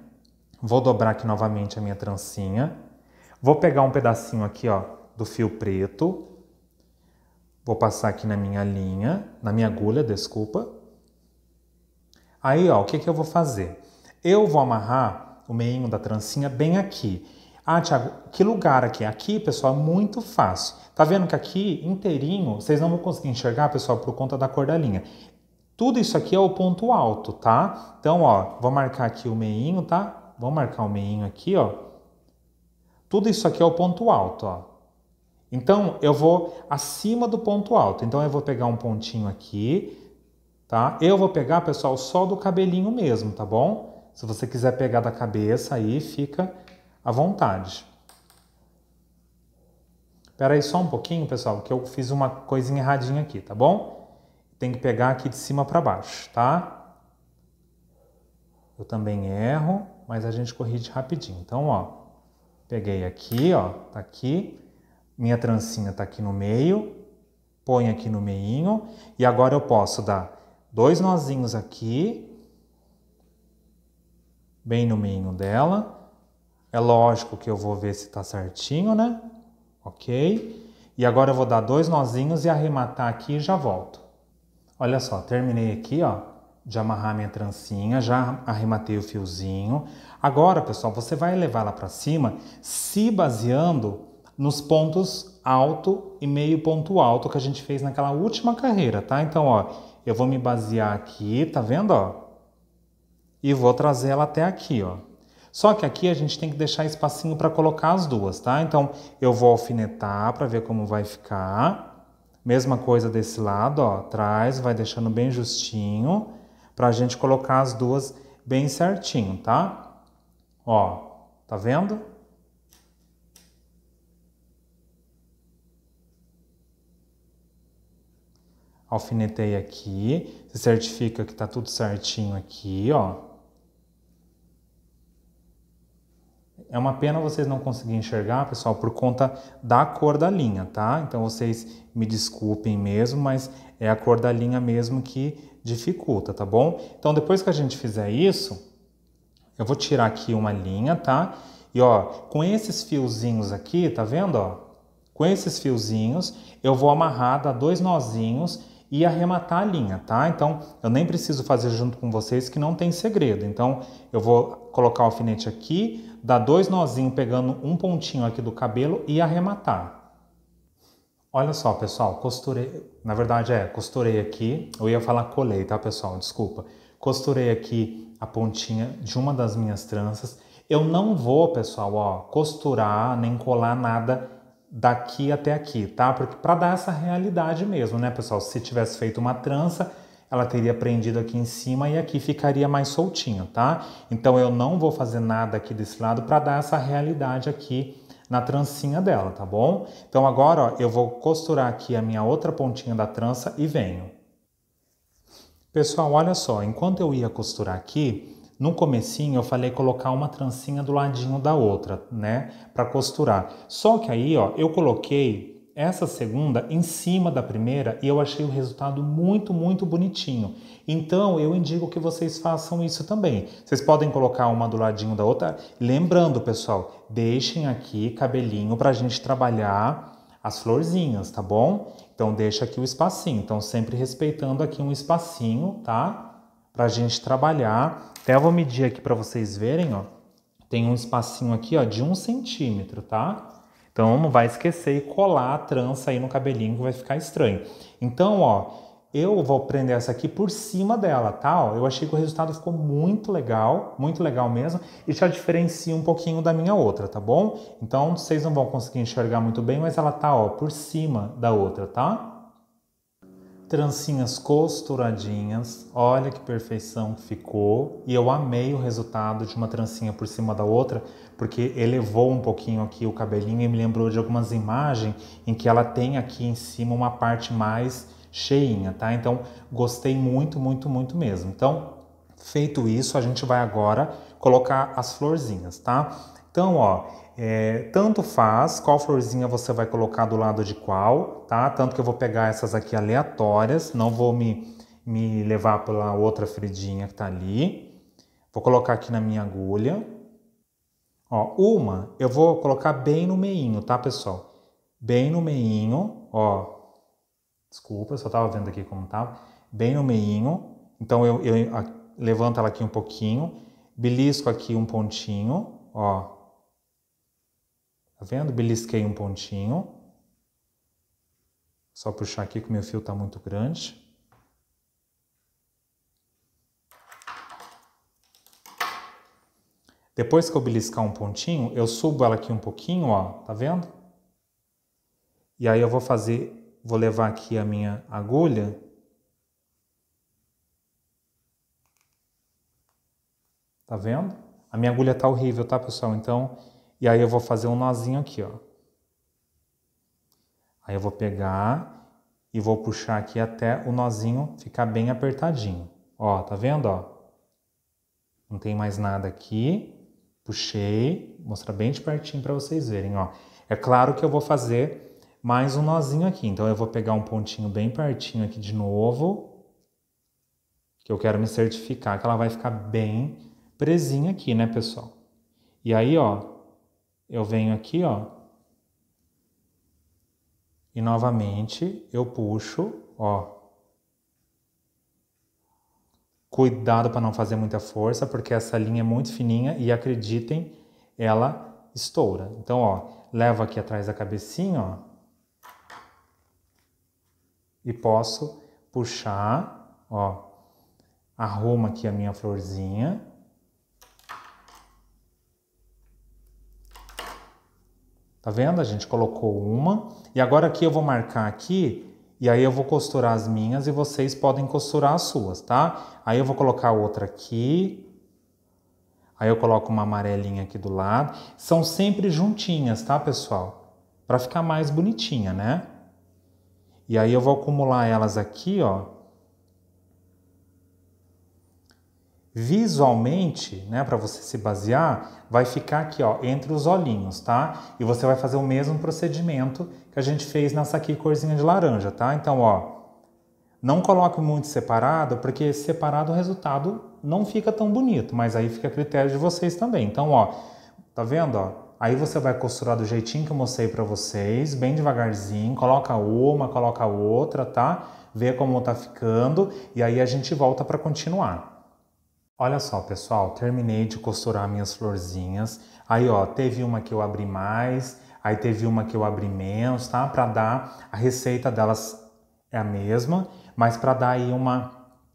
vou dobrar aqui novamente a minha trancinha, Vou pegar um pedacinho aqui, ó, do fio preto. Vou passar aqui na minha linha, na minha agulha, desculpa. Aí, ó, o que que eu vou fazer? Eu vou amarrar o meinho da trancinha bem aqui. Ah, Tiago, que lugar aqui? Aqui, pessoal, é muito fácil. Tá vendo que aqui, inteirinho, vocês não vão conseguir enxergar, pessoal, por conta da cor da linha. Tudo isso aqui é o ponto alto, tá? Então, ó, vou marcar aqui o meinho, tá? Vou marcar o meinho aqui, ó. Tudo isso aqui é o ponto alto, ó. Então, eu vou acima do ponto alto. Então, eu vou pegar um pontinho aqui, tá? Eu vou pegar, pessoal, só do cabelinho mesmo, tá bom? Se você quiser pegar da cabeça aí, fica à vontade. Pera aí só um pouquinho, pessoal, que eu fiz uma coisinha erradinha aqui, tá bom? Tem que pegar aqui de cima para baixo, tá? Eu também erro, mas a gente corrige rapidinho. Então, ó, Peguei aqui, ó, tá aqui. Minha trancinha tá aqui no meio. Põe aqui no meinho. E agora eu posso dar dois nozinhos aqui. Bem no meinho dela. É lógico que eu vou ver se tá certinho, né? Ok? E agora eu vou dar dois nozinhos e arrematar aqui e já volto. Olha só, terminei aqui, ó, de amarrar minha trancinha, já arrematei o fiozinho. Agora, pessoal, você vai levar ela para cima se baseando nos pontos alto e meio ponto alto que a gente fez naquela última carreira, tá? Então, ó, eu vou me basear aqui, tá vendo, ó? E vou trazer ela até aqui, ó. Só que aqui a gente tem que deixar espacinho para colocar as duas, tá? Então, eu vou alfinetar para ver como vai ficar. Mesma coisa desse lado, ó, traz, vai deixando bem justinho para a gente colocar as duas bem certinho, tá? Ó, tá vendo? Alfinetei aqui, se certifica que tá tudo certinho aqui, ó. É uma pena vocês não conseguirem enxergar, pessoal, por conta da cor da linha, tá? Então vocês me desculpem mesmo, mas é a cor da linha mesmo que dificulta, tá bom? Então depois que a gente fizer isso, eu vou tirar aqui uma linha, tá? E ó, com esses fiozinhos aqui, tá vendo, ó? Com esses fiozinhos, eu vou amarrar, dar dois nozinhos e arrematar a linha, tá? Então, eu nem preciso fazer junto com vocês que não tem segredo. Então, eu vou colocar o alfinete aqui, dar dois nozinhos pegando um pontinho aqui do cabelo e arrematar. Olha só, pessoal, costurei, na verdade é, costurei aqui, eu ia falar colei, tá, pessoal? Desculpa. Costurei aqui a pontinha de uma das minhas tranças. Eu não vou, pessoal, ó, costurar nem colar nada daqui até aqui, tá? Porque para dar essa realidade mesmo, né, pessoal? Se tivesse feito uma trança, ela teria prendido aqui em cima e aqui ficaria mais soltinho, tá? Então eu não vou fazer nada aqui desse lado para dar essa realidade aqui na trancinha dela, tá bom? Então agora, ó, eu vou costurar aqui a minha outra pontinha da trança e venho. Pessoal, olha só, enquanto eu ia costurar aqui, no comecinho eu falei colocar uma trancinha do ladinho da outra, né, para costurar. Só que aí, ó, eu coloquei essa segunda em cima da primeira e eu achei o resultado muito, muito bonitinho. Então, eu indico que vocês façam isso também. Vocês podem colocar uma do ladinho da outra. Lembrando, pessoal, deixem aqui cabelinho para a gente trabalhar as florzinhas, tá bom? Então deixa aqui o espacinho. Então sempre respeitando aqui um espacinho, tá? Pra gente trabalhar. Até vou medir aqui para vocês verem, ó. Tem um espacinho aqui, ó, de um centímetro, tá? Então não vai esquecer e colar a trança aí no cabelinho que vai ficar estranho. Então, ó, eu vou prender essa aqui por cima dela, tal. Tá? Eu achei que o resultado ficou muito legal, muito legal mesmo, e já diferencia um pouquinho da minha outra, tá bom? Então, vocês não vão conseguir enxergar muito bem, mas ela tá, ó, por cima da outra, tá? Trancinhas costuradinhas, olha que perfeição que ficou. E eu amei o resultado de uma trancinha por cima da outra, porque elevou um pouquinho aqui o cabelinho e me lembrou de algumas imagens em que ela tem aqui em cima uma parte mais cheinha, tá? Então, gostei muito, muito, muito mesmo. Então, feito isso, a gente vai agora colocar as florzinhas, tá? Então, ó, é, tanto faz qual florzinha você vai colocar do lado de qual, tá? Tanto que eu vou pegar essas aqui aleatórias, não vou me, me levar pela outra fridinha que tá ali. Vou colocar aqui na minha agulha. Ó, uma eu vou colocar bem no meinho, tá, pessoal? Bem no meinho, ó, Desculpa, eu só estava vendo aqui como tá Bem no meinho. Então eu, eu a, levanto ela aqui um pouquinho, belisco aqui um pontinho, ó. Tá vendo? Belisquei um pontinho. Só puxar aqui que o meu fio está muito grande. Depois que eu beliscar um pontinho, eu subo ela aqui um pouquinho, ó, tá vendo? E aí eu vou fazer Vou levar aqui a minha agulha. Tá vendo? A minha agulha tá horrível, tá, pessoal? Então, e aí eu vou fazer um nozinho aqui, ó. Aí eu vou pegar e vou puxar aqui até o nozinho ficar bem apertadinho. Ó, tá vendo, ó? Não tem mais nada aqui. Puxei, mostrar bem de pertinho para vocês verem, ó. É claro que eu vou fazer mais um nozinho aqui. Então eu vou pegar um pontinho bem pertinho aqui de novo, que eu quero me certificar que ela vai ficar bem presinha aqui, né, pessoal? E aí, ó, eu venho aqui, ó, e novamente eu puxo, ó. Cuidado para não fazer muita força, porque essa linha é muito fininha e acreditem, ela estoura. Então, ó, levo aqui atrás da cabecinha, ó, e posso puxar, ó, arrumo aqui a minha florzinha. Tá vendo? A gente colocou uma e agora aqui eu vou marcar aqui e aí eu vou costurar as minhas e vocês podem costurar as suas, tá? Aí eu vou colocar outra aqui. Aí eu coloco uma amarelinha aqui do lado. São sempre juntinhas, tá, pessoal? Para ficar mais bonitinha, né? E aí eu vou acumular elas aqui, ó. Visualmente, né, para você se basear, vai ficar aqui, ó, entre os olhinhos, tá? E você vai fazer o mesmo procedimento que a gente fez nessa aqui corzinha de laranja, tá? Então, ó, não coloque muito separado, porque separado o resultado não fica tão bonito, mas aí fica a critério de vocês também. Então, ó, tá vendo, ó? Aí você vai costurar do jeitinho que eu mostrei para vocês, bem devagarzinho, coloca uma, coloca outra, tá? Vê como tá ficando e aí a gente volta para continuar. Olha só, pessoal, terminei de costurar minhas florzinhas. Aí, ó, teve uma que eu abri mais, aí teve uma que eu abri menos, tá? Para dar a receita delas é a mesma, mas para dar aí uma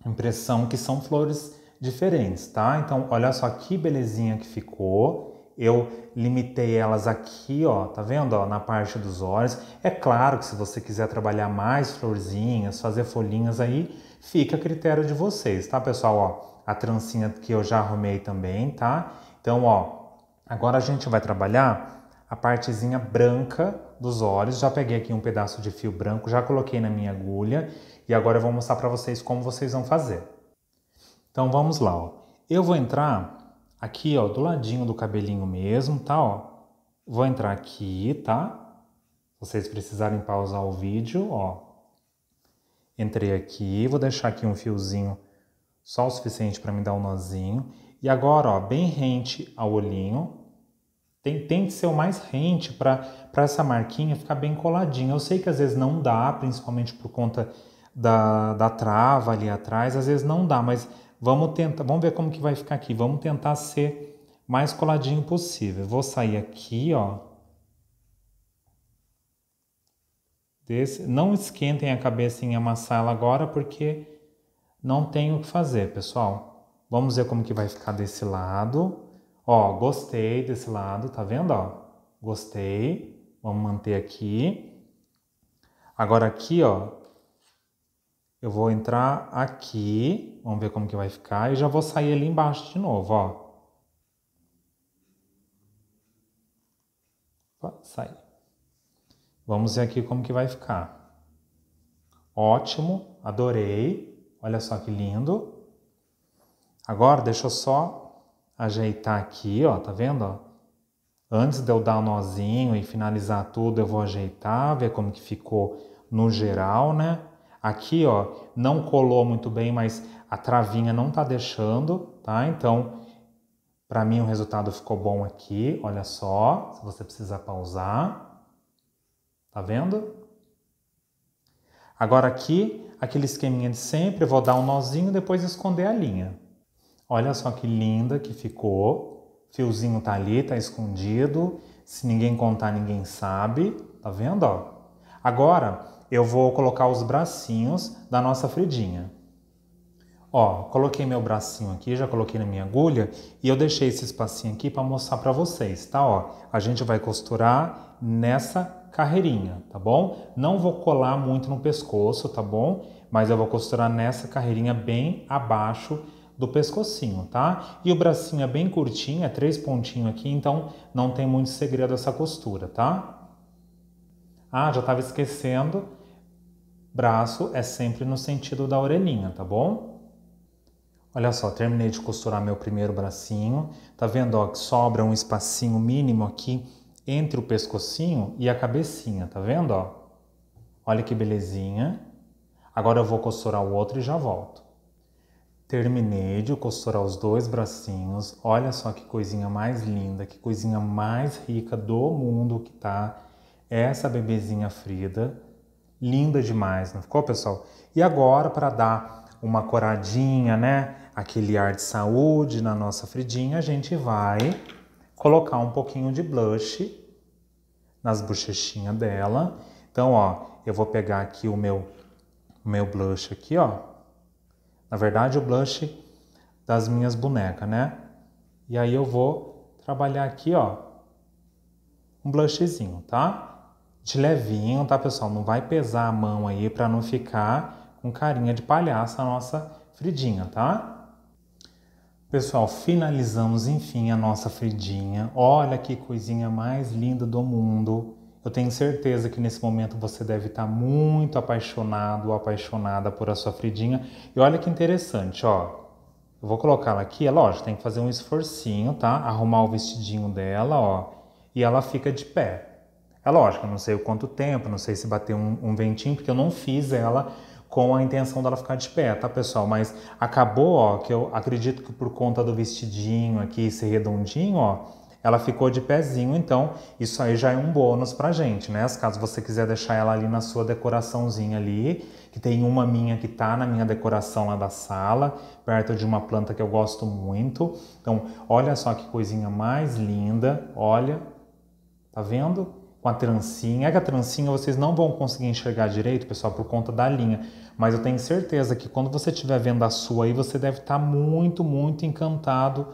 impressão que são flores diferentes, tá? Então, olha só que belezinha que ficou. Eu limitei elas aqui, ó, tá vendo, ó, na parte dos olhos. É claro que se você quiser trabalhar mais florzinhas, fazer folhinhas aí, fica a critério de vocês, tá, pessoal? Ó, a trancinha que eu já arrumei também, tá? Então, ó, agora a gente vai trabalhar a partezinha branca dos olhos. Já peguei aqui um pedaço de fio branco, já coloquei na minha agulha e agora eu vou mostrar para vocês como vocês vão fazer. Então, vamos lá, ó. Eu vou entrar aqui, ó, do ladinho do cabelinho mesmo, tá, ó. Vou entrar aqui, tá? Se vocês precisarem pausar o vídeo, ó. Entrei aqui, vou deixar aqui um fiozinho só o suficiente para me dar um nozinho. E agora, ó, bem rente ao olhinho. Tem, tem que ser o mais rente para essa marquinha ficar bem coladinha. Eu sei que às vezes não dá, principalmente por conta da, da trava ali atrás, às vezes não dá, mas Vamos tentar, vamos ver como que vai ficar aqui. Vamos tentar ser mais coladinho possível. Vou sair aqui, ó. Desse, não esquentem a cabeça em amassar ela agora, porque não tem o que fazer, pessoal. Vamos ver como que vai ficar desse lado. Ó, gostei desse lado, tá vendo, ó? Gostei. Vamos manter aqui. Agora aqui, ó, eu vou entrar aqui Vamos ver como que vai ficar. E já vou sair ali embaixo de novo, ó. Sai. Vamos ver aqui como que vai ficar. Ótimo, adorei. Olha só que lindo. Agora, deixa eu só ajeitar aqui, ó, tá vendo? Ó? Antes de eu dar o um nozinho e finalizar tudo, eu vou ajeitar, ver como que ficou no geral, né? Aqui, ó, não colou muito bem, mas a travinha não tá deixando, tá? Então, para mim o resultado ficou bom aqui, olha só, se você precisar pausar. Tá vendo? Agora aqui, aquele esqueminha de sempre, eu vou dar um nozinho e depois esconder a linha. Olha só que linda que ficou. Fiozinho tá ali, tá escondido. Se ninguém contar, ninguém sabe. Tá vendo, ó? Agora, eu vou colocar os bracinhos da nossa Fridinha. Ó, coloquei meu bracinho aqui, já coloquei na minha agulha e eu deixei esse espacinho aqui para mostrar para vocês, tá? Ó, a gente vai costurar nessa carreirinha, tá bom? Não vou colar muito no pescoço, tá bom? Mas eu vou costurar nessa carreirinha bem abaixo do pescocinho, tá? E o bracinho é bem curtinho, é três pontinhos aqui, então não tem muito segredo essa costura, tá? Ah, já estava esquecendo. Braço é sempre no sentido da orelhinha, tá bom? Olha só, terminei de costurar meu primeiro bracinho. Tá vendo, ó, que sobra um espacinho mínimo aqui entre o pescocinho e a cabecinha, tá vendo, ó? Olha que belezinha. Agora eu vou costurar o outro e já volto. Terminei de costurar os dois bracinhos. Olha só que coisinha mais linda, que coisinha mais rica do mundo que tá essa bebezinha Frida. Linda demais, não ficou, pessoal? E agora, para dar uma coradinha, né? aquele ar de saúde na nossa fridinha, a gente vai colocar um pouquinho de blush nas bochechinhas dela. Então, ó, eu vou pegar aqui o meu, o meu blush aqui, ó. Na verdade, o blush das minhas bonecas, né? E aí eu vou trabalhar aqui, ó, um blushzinho, tá? De levinho, tá, pessoal? Não vai pesar a mão aí pra não ficar com carinha de palhaça a nossa fridinha, tá? Pessoal, finalizamos enfim a nossa Fridinha. Olha que coisinha mais linda do mundo. Eu tenho certeza que nesse momento você deve estar muito apaixonado ou apaixonada por a sua Fridinha. E olha que interessante, ó. Eu vou colocar ela aqui, é lógico, tem que fazer um esforcinho, tá? Arrumar o vestidinho dela, ó. E ela fica de pé. É lógico, eu não sei o quanto tempo, não sei se bater um, um ventinho, porque eu não fiz ela com a intenção dela ficar de pé, tá, pessoal? Mas acabou, ó, que eu acredito que por conta do vestidinho aqui, esse redondinho, ó, ela ficou de pezinho, então isso aí já é um bônus pra gente, né? Caso você quiser deixar ela ali na sua decoraçãozinha ali, que tem uma minha que tá na minha decoração lá da sala, perto de uma planta que eu gosto muito. Então, olha só que coisinha mais linda, olha, tá vendo? Com a trancinha. É que a trancinha vocês não vão conseguir enxergar direito, pessoal, por conta da linha. Mas eu tenho certeza que quando você estiver vendo a sua aí, você deve estar tá muito, muito encantado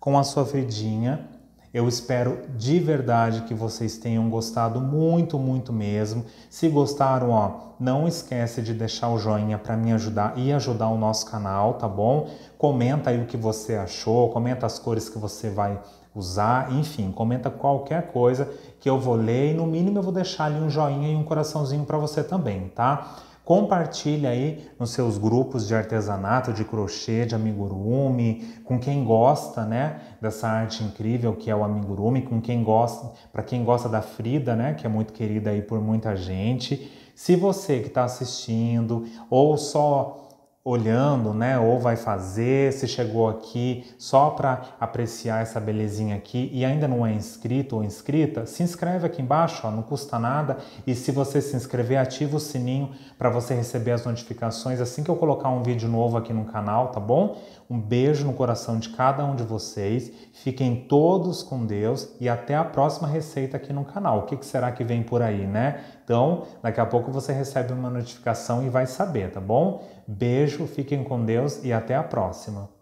com a sua vidinha. Eu espero de verdade que vocês tenham gostado muito, muito mesmo. Se gostaram, ó, não esquece de deixar o joinha para me ajudar e ajudar o nosso canal, tá bom? Comenta aí o que você achou, comenta as cores que você vai usar, enfim, comenta qualquer coisa que eu vou ler e no mínimo eu vou deixar ali um joinha e um coraçãozinho para você também, tá? Compartilhe aí nos seus grupos de artesanato, de crochê, de amigurumi, com quem gosta, né, dessa arte incrível que é o amigurumi, com quem gosta, para quem gosta da Frida, né, que é muito querida aí por muita gente. Se você que está assistindo ou só olhando, né, ou vai fazer, se chegou aqui só para apreciar essa belezinha aqui e ainda não é inscrito ou inscrita, se inscreve aqui embaixo, ó, não custa nada. E se você se inscrever, ativa o sininho para você receber as notificações assim que eu colocar um vídeo novo aqui no canal, tá bom? Um beijo no coração de cada um de vocês. Fiquem todos com Deus e até a próxima receita aqui no canal. O que, que será que vem por aí, né? Então, daqui a pouco você recebe uma notificação e vai saber, tá bom? Beijo, fiquem com Deus e até a próxima.